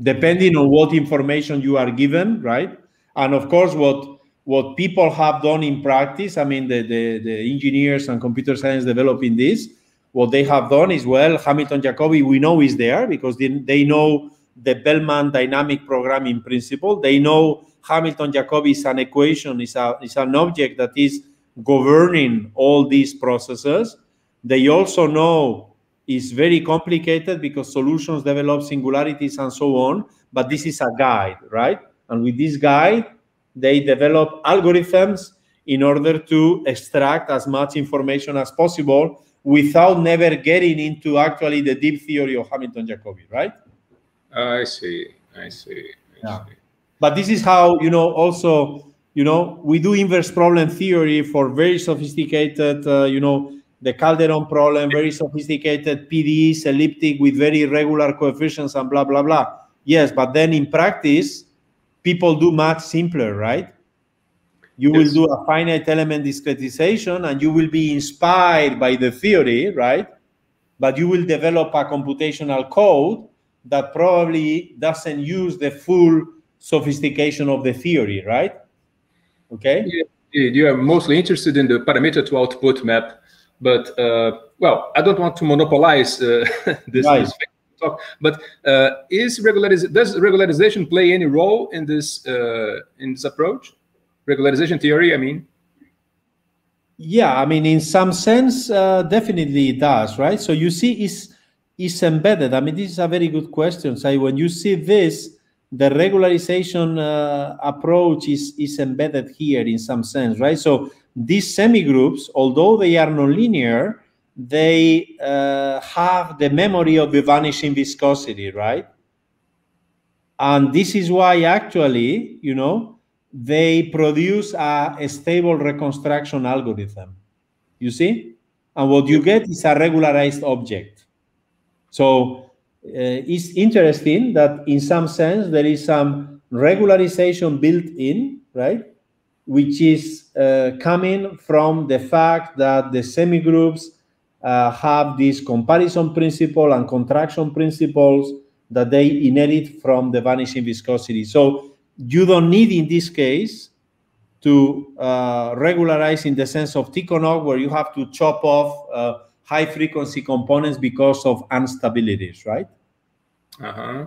depending on what information you are given, right? And of course, what what people have done in practice. I mean, the the, the engineers and computer science developing this, what they have done is well, Hamilton Jacobi we know is there because they, they know the Bellman dynamic programming principle. They know Hamilton Jacobi is an equation, is a is an object that is governing all these processes. They also know is very complicated because solutions develop singularities and so on, but this is a guide, right? And with this guide, they develop algorithms in order to extract as much information as possible without never getting into actually the deep theory of Hamilton Jacobi, right? Ah, I see. I see. I yeah. See. But this is how, you know, also, you know, we do inverse problem theory for very sophisticated, uh, you know, the Calderon problem, very sophisticated PDEs, elliptic with very regular coefficients and blah, blah, blah. Yes, but then in practice, people do much simpler, right? You yes. will do a finite element discretization and you will be inspired by the theory, right? But you will develop a computational code that probably doesn't use the full sophistication of the theory, right? Okay. Yeah, you are mostly interested in the parameter to output map but uh, well, I don't want to monopolize uh, this. Right. Talk, but uh, is regularization does regularization play any role in this in this approach? Regularization theory, I mean. Yeah, I mean, in some sense, definitely it does, right? So you see, is is embedded? I mean, this is a very good question. So when you see this, the regularization uh, approach is is embedded here in some sense, right? So these semigroups, although they are nonlinear, they uh, have the memory of the vanishing viscosity, right? And this is why actually, you know, they produce a, a stable reconstruction algorithm. You see? And what you get is a regularized object. So uh, it's interesting that in some sense there is some regularization built in, right? Which is uh, coming from the fact that the semigroups uh, have this comparison principle and contraction principles that they inherit from the vanishing viscosity. So you don't need in this case to uh, regularize in the sense of Tikhonov where you have to chop off uh, high frequency components because of instabilities, right? Uh-huh.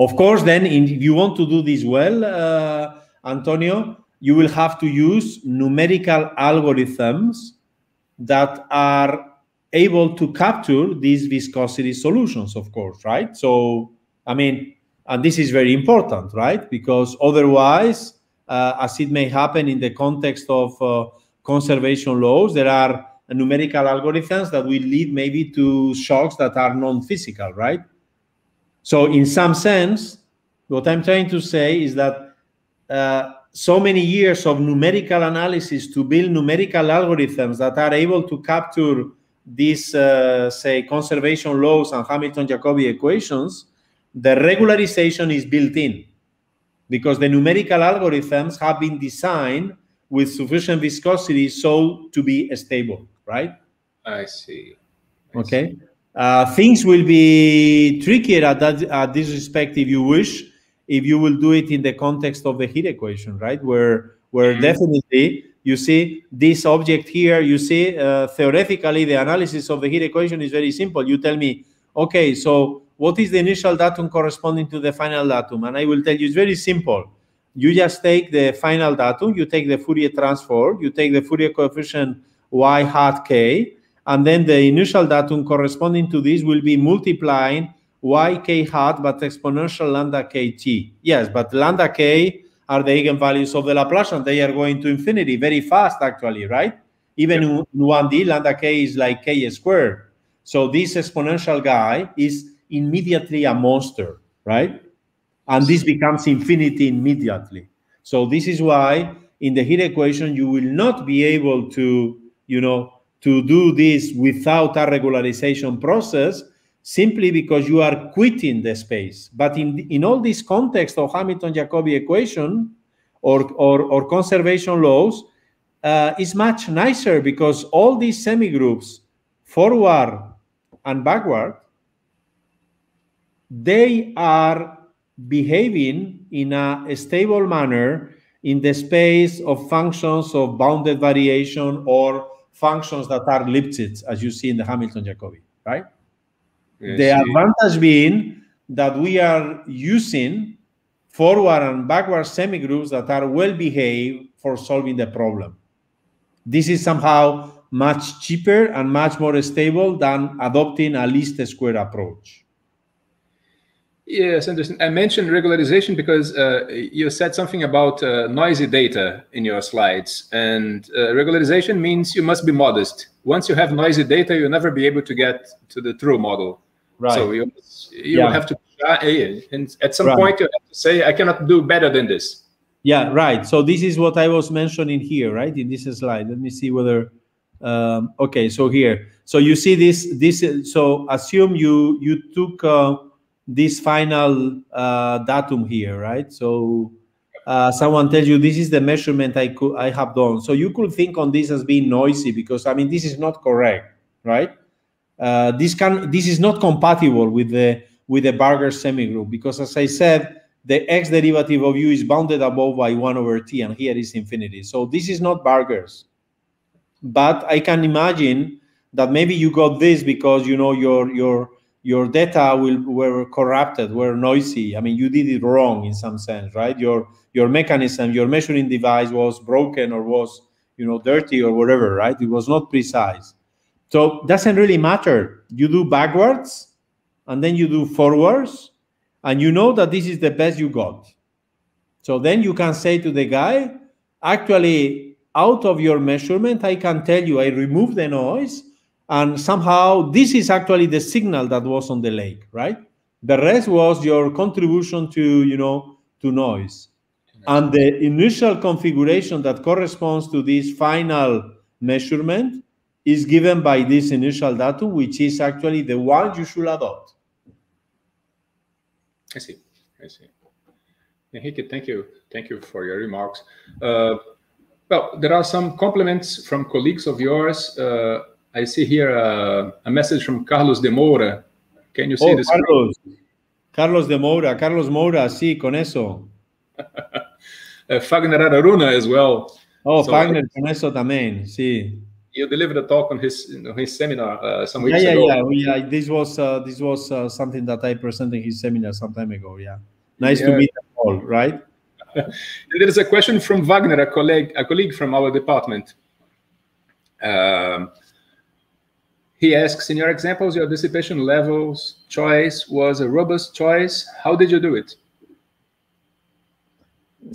Of course, then in, if you want to do this well, uh, Antonio, you will have to use numerical algorithms that are able to capture these viscosity solutions, of course, right? So, I mean, and this is very important, right? Because otherwise, uh, as it may happen in the context of uh, conservation laws, there are numerical algorithms that will lead maybe to shocks that are non-physical, right? So in some sense, what I'm trying to say is that uh, so many years of numerical analysis to build numerical algorithms that are able to capture these, uh, say, conservation laws and Hamilton-Jacobi equations, the regularization is built in because the numerical algorithms have been designed with sufficient viscosity so to be stable, right? I see. I okay. See. Uh, things will be trickier at that at this respect if you wish if you will do it in the context of the heat equation, right? Where where mm-hmm. definitely you see this object here, you see uh, theoretically the analysis of the heat equation is very simple. You tell me, okay, so what is the initial datum corresponding to the final datum? And I will tell you it's very simple. You just take the final datum, you take the Fourier transform, you take the Fourier coefficient y hat k, and then the initial datum corresponding to this will be multiplying y k hat but exponential lambda kt. Yes, but lambda k are the eigenvalues of the Laplacian. They are going to infinity very fast, actually, right? Even yep. in 1D, lambda k is like k squared. So this exponential guy is immediately a monster, right? And this becomes infinity immediately. So this is why in the heat equation you will not be able to, you know, to do this without a regularization process simply because you are quitting the space. But in, in all this context of Hamilton-Jacobi equation or, or, or conservation laws, uh, is much nicer because all these semigroups, forward and backward, they are behaving in a stable manner in the space of functions of bounded variation or functions that are Lipschitz, as you see in the Hamilton-Jacobi, right? the advantage being that we are using forward and backward semigroups that are well behaved for solving the problem. This is somehow much cheaper and much more stable than adopting a least square approach. Yes, interesting. I mentioned regularization because uh, you said something about uh, noisy data in your slides. And uh, regularization means you must be modest. Once you have noisy data, you'll never be able to get to the true model. Right. So you you yeah. have to try, and at some right. point you have to say, I cannot do better than this. Yeah, right. So this is what I was mentioning here, right? In this slide. Let me see whether. Um, okay, so here, so you see this. This so assume you you took uh, this final uh, datum here, right? So uh, someone tells you this is the measurement I could I have done. So you could think on this as being noisy because I mean this is not correct, right? Uh, this can this is not compatible with the with the Barger semigroup because, as I said, the x derivative of u is bounded above by one over t, and here is infinity. So this is not Barger's. But I can imagine that maybe you got this because you know your your your data will were corrupted, were noisy. I mean, you did it wrong in some sense, right? Your your mechanism, your measuring device was broken or was you know dirty or whatever, right? It was not precise. So doesn't really matter. You do backwards and then you do forwards and you know that this is the best you got. So then you can say to the guy, actually, out of your measurement, I can tell you I remove the noise and somehow this is actually the signal that was on the lake, right? The rest was your contribution to, you know, to noise. And the initial configuration that corresponds to this final measurement is given by this initial datum, which is actually the one you should adopt. I see. I see. Enrique, thank you. Thank you for your remarks. Uh, well, there are some compliments from colleagues of yours. Uh, I see here uh, a message from Carlos de Moura. Can you see oh, this? Carlos. Carlos de Moura. Carlos Moura, sí, con eso. Uh, Fagner Araruna as well. Oh, so, Fagner, con eso también, sí you delivered a talk on his his seminar uh, some weeks yeah, yeah, ago. Yeah, yeah, uh, This was uh, this was uh, something that I presented in his seminar some time ago. Yeah, nice yeah. to meet them all. Right. there is a question from Wagner, a colleague, a colleague from our department. Um, he asks, in your examples, your dissipation levels choice was a robust choice. How did you do it?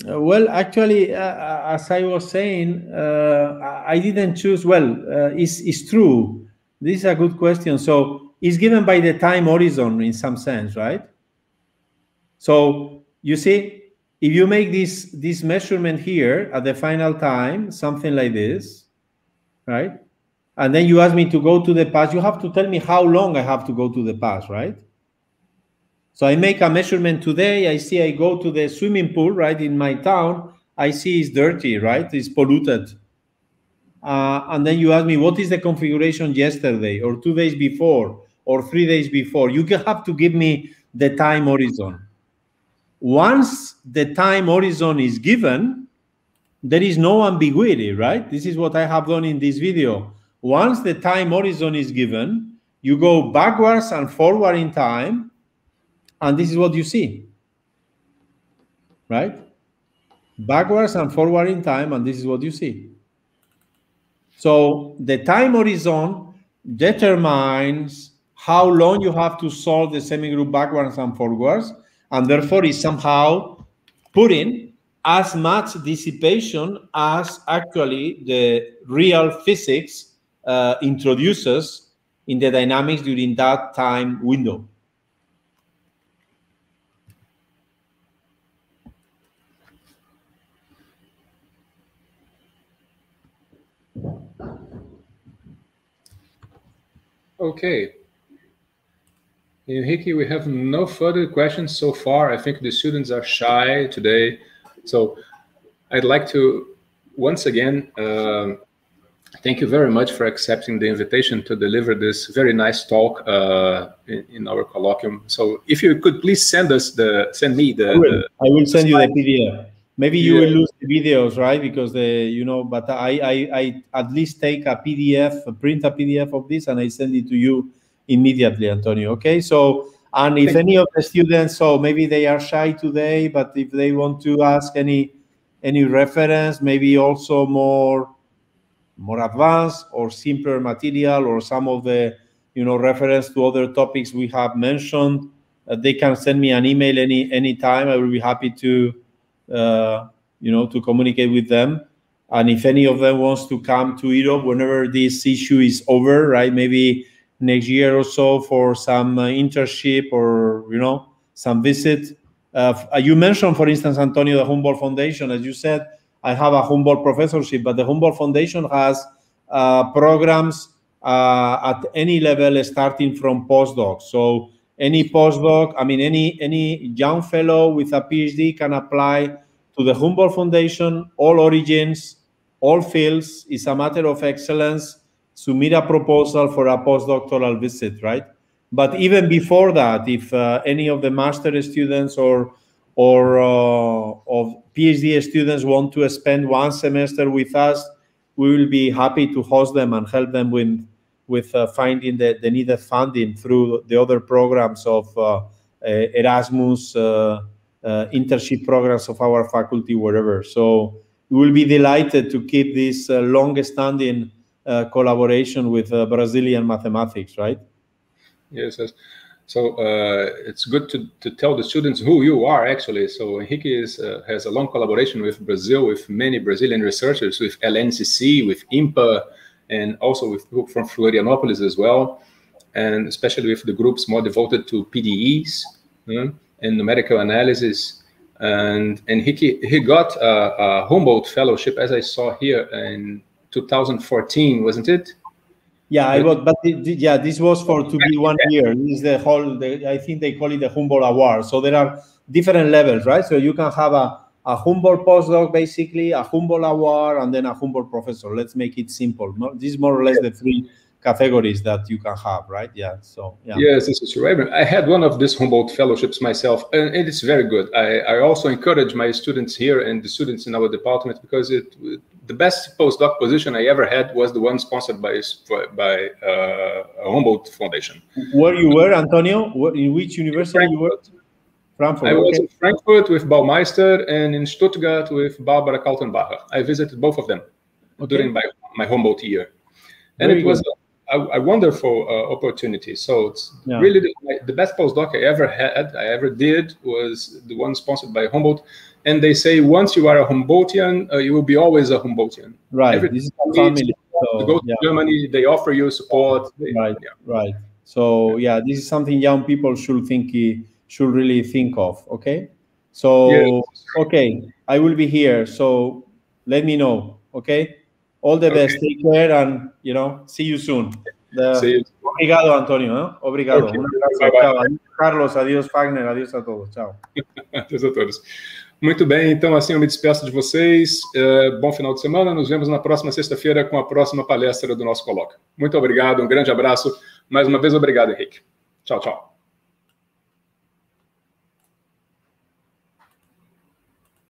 well, actually, uh, uh, as I was saying, uh, I didn't choose. Well, uh, it's, it's true. This is a good question. So it's given by the time horizon in some sense, right? So you see, if you make this this measurement here at the final time, something like this, right? And then you ask me to go to the past, you have to tell me how long I have to go to the past, right? So I make a measurement today. I see I go to the swimming pool, right, in my town. I see it's dirty, right? It's polluted. Uh, and then you ask me, what is the configuration yesterday or two days before or three days before? You have to give me the time horizon. Once the time horizon is given, there is no ambiguity, right? This is what I have done in this video. Once the time horizon is given, you go backwards and forward in time and this is what you see, right? Backwards and forward in time, and this is what you see. So the time horizon determines how long you have to solve the semigroup backwards and forwards, and therefore is somehow putting as much dissipation as actually the real physics uh, introduces in the dynamics during that time window. Okay. Enrique, we have no further questions so far. I think the students are shy today. So I'd like to once again uh, thank you very much for accepting the invitation to deliver this very nice talk uh, in, in, our colloquium. So if you could please send us the send me the I will, the, I will send the you the PDF. Maybe you yeah. will lose the videos, right? Because the you know, but I, I I at least take a PDF, print a PDF of this, and I send it to you immediately, Antonio. Okay, so and if Thank any you. of the students, so maybe they are shy today, but if they want to ask any any reference, maybe also more more advanced or simpler material or some of the you know reference to other topics we have mentioned, uh, they can send me an email any any time. I will be happy to uh, you know, to communicate with them. And if any of them wants to come to Europe, whenever this issue is over, right, maybe next year or so for some uh, internship or, you know, some visit. Uh, you mentioned, for instance, Antonio, the Humboldt Foundation. As you said, I have a Humboldt professorship, but the Humboldt Foundation has programs uh, at any level starting from postdocs. So any postdoc, I mean, any, any young fellow with a PhD can apply to the Humboldt Foundation, all origins, all fields. It's a matter of excellence. Submit a proposal for a postdoctoral visit, right? But even before that, if uh, any of the master students or or uh, of PhD students want to spend one semester with us, we will be happy to host them and help them with with uh, finding the, the needed funding through the other programs of uh, eh, Erasmus, uh, internship programs of our faculty, whatever. So we will be delighted to keep this long-standing collaboration with Brazilian mathematics, right? Yes, yes. So uh, it's good to, to tell the students who you are actually. So Henrique is, uh, has a long collaboration with Brazil, with many Brazilian researchers, with LNCC, with IMPA, and also with people from Florianopolis as well, and especially with the groups more devoted to PDEs you know, and numerical analysis. And and he he got a, a Humboldt fellowship, as I saw here in 2014, wasn't it? Yeah, I was, but it, yeah, this was for to be one year. This is the whole. The, I think they call it the Humboldt Award. So there are different levels, right? So you can have a a Humboldt postdoc, basically, a Humboldt award, and then a Humboldt professor. Let's make it simple. This is more or less the three categories that you can have, right? Yeah. So yeah. Yes, this is right. I had one of these Humboldt fellowships myself, and it is very good. I, I also encourage my students here and the students in our department because it the best postdoc position I ever had was the one sponsored by by uh, Humboldt Foundation. Where you were, Antonio? In which university you were? Frankfurt. I was okay. in Frankfurt with Baumeister and in Stuttgart with Barbara Kaltenbacher. I visited both of them okay. during my, my Humboldt year. And Very it was a, a, wonderful uh, opportunity. So it's yeah. really the, the, best postdoc I ever had, I ever did, was the one sponsored by Humboldt. And they say once you are a Humboldtian, uh, you will be always a Humboldtian. Right. Every this is family. So, to go to yeah. Germany, they offer you support. They, right. Yeah. Right. So yeah, this is something young people should think. Uh, should really think of. Okay. So yes. okay, I will be here. So let me know. Okay. All the okay. best. Take care and you know, see you soon. The... See you. Obrigado, Antonio. Obrigado. Okay. Bye -bye. Carlos, adiós, Fagner, adiós a todos. Tchau. adeus a todos. Muito bem, então assim eu me despeço de vocês. É, bom final de semana. Nos vemos na próxima sexta-feira com a próxima palestra do nosso Coloca. Muito obrigado, um grande abraço. Mais uma vez, obrigado, Henrique. Tchau, tchau.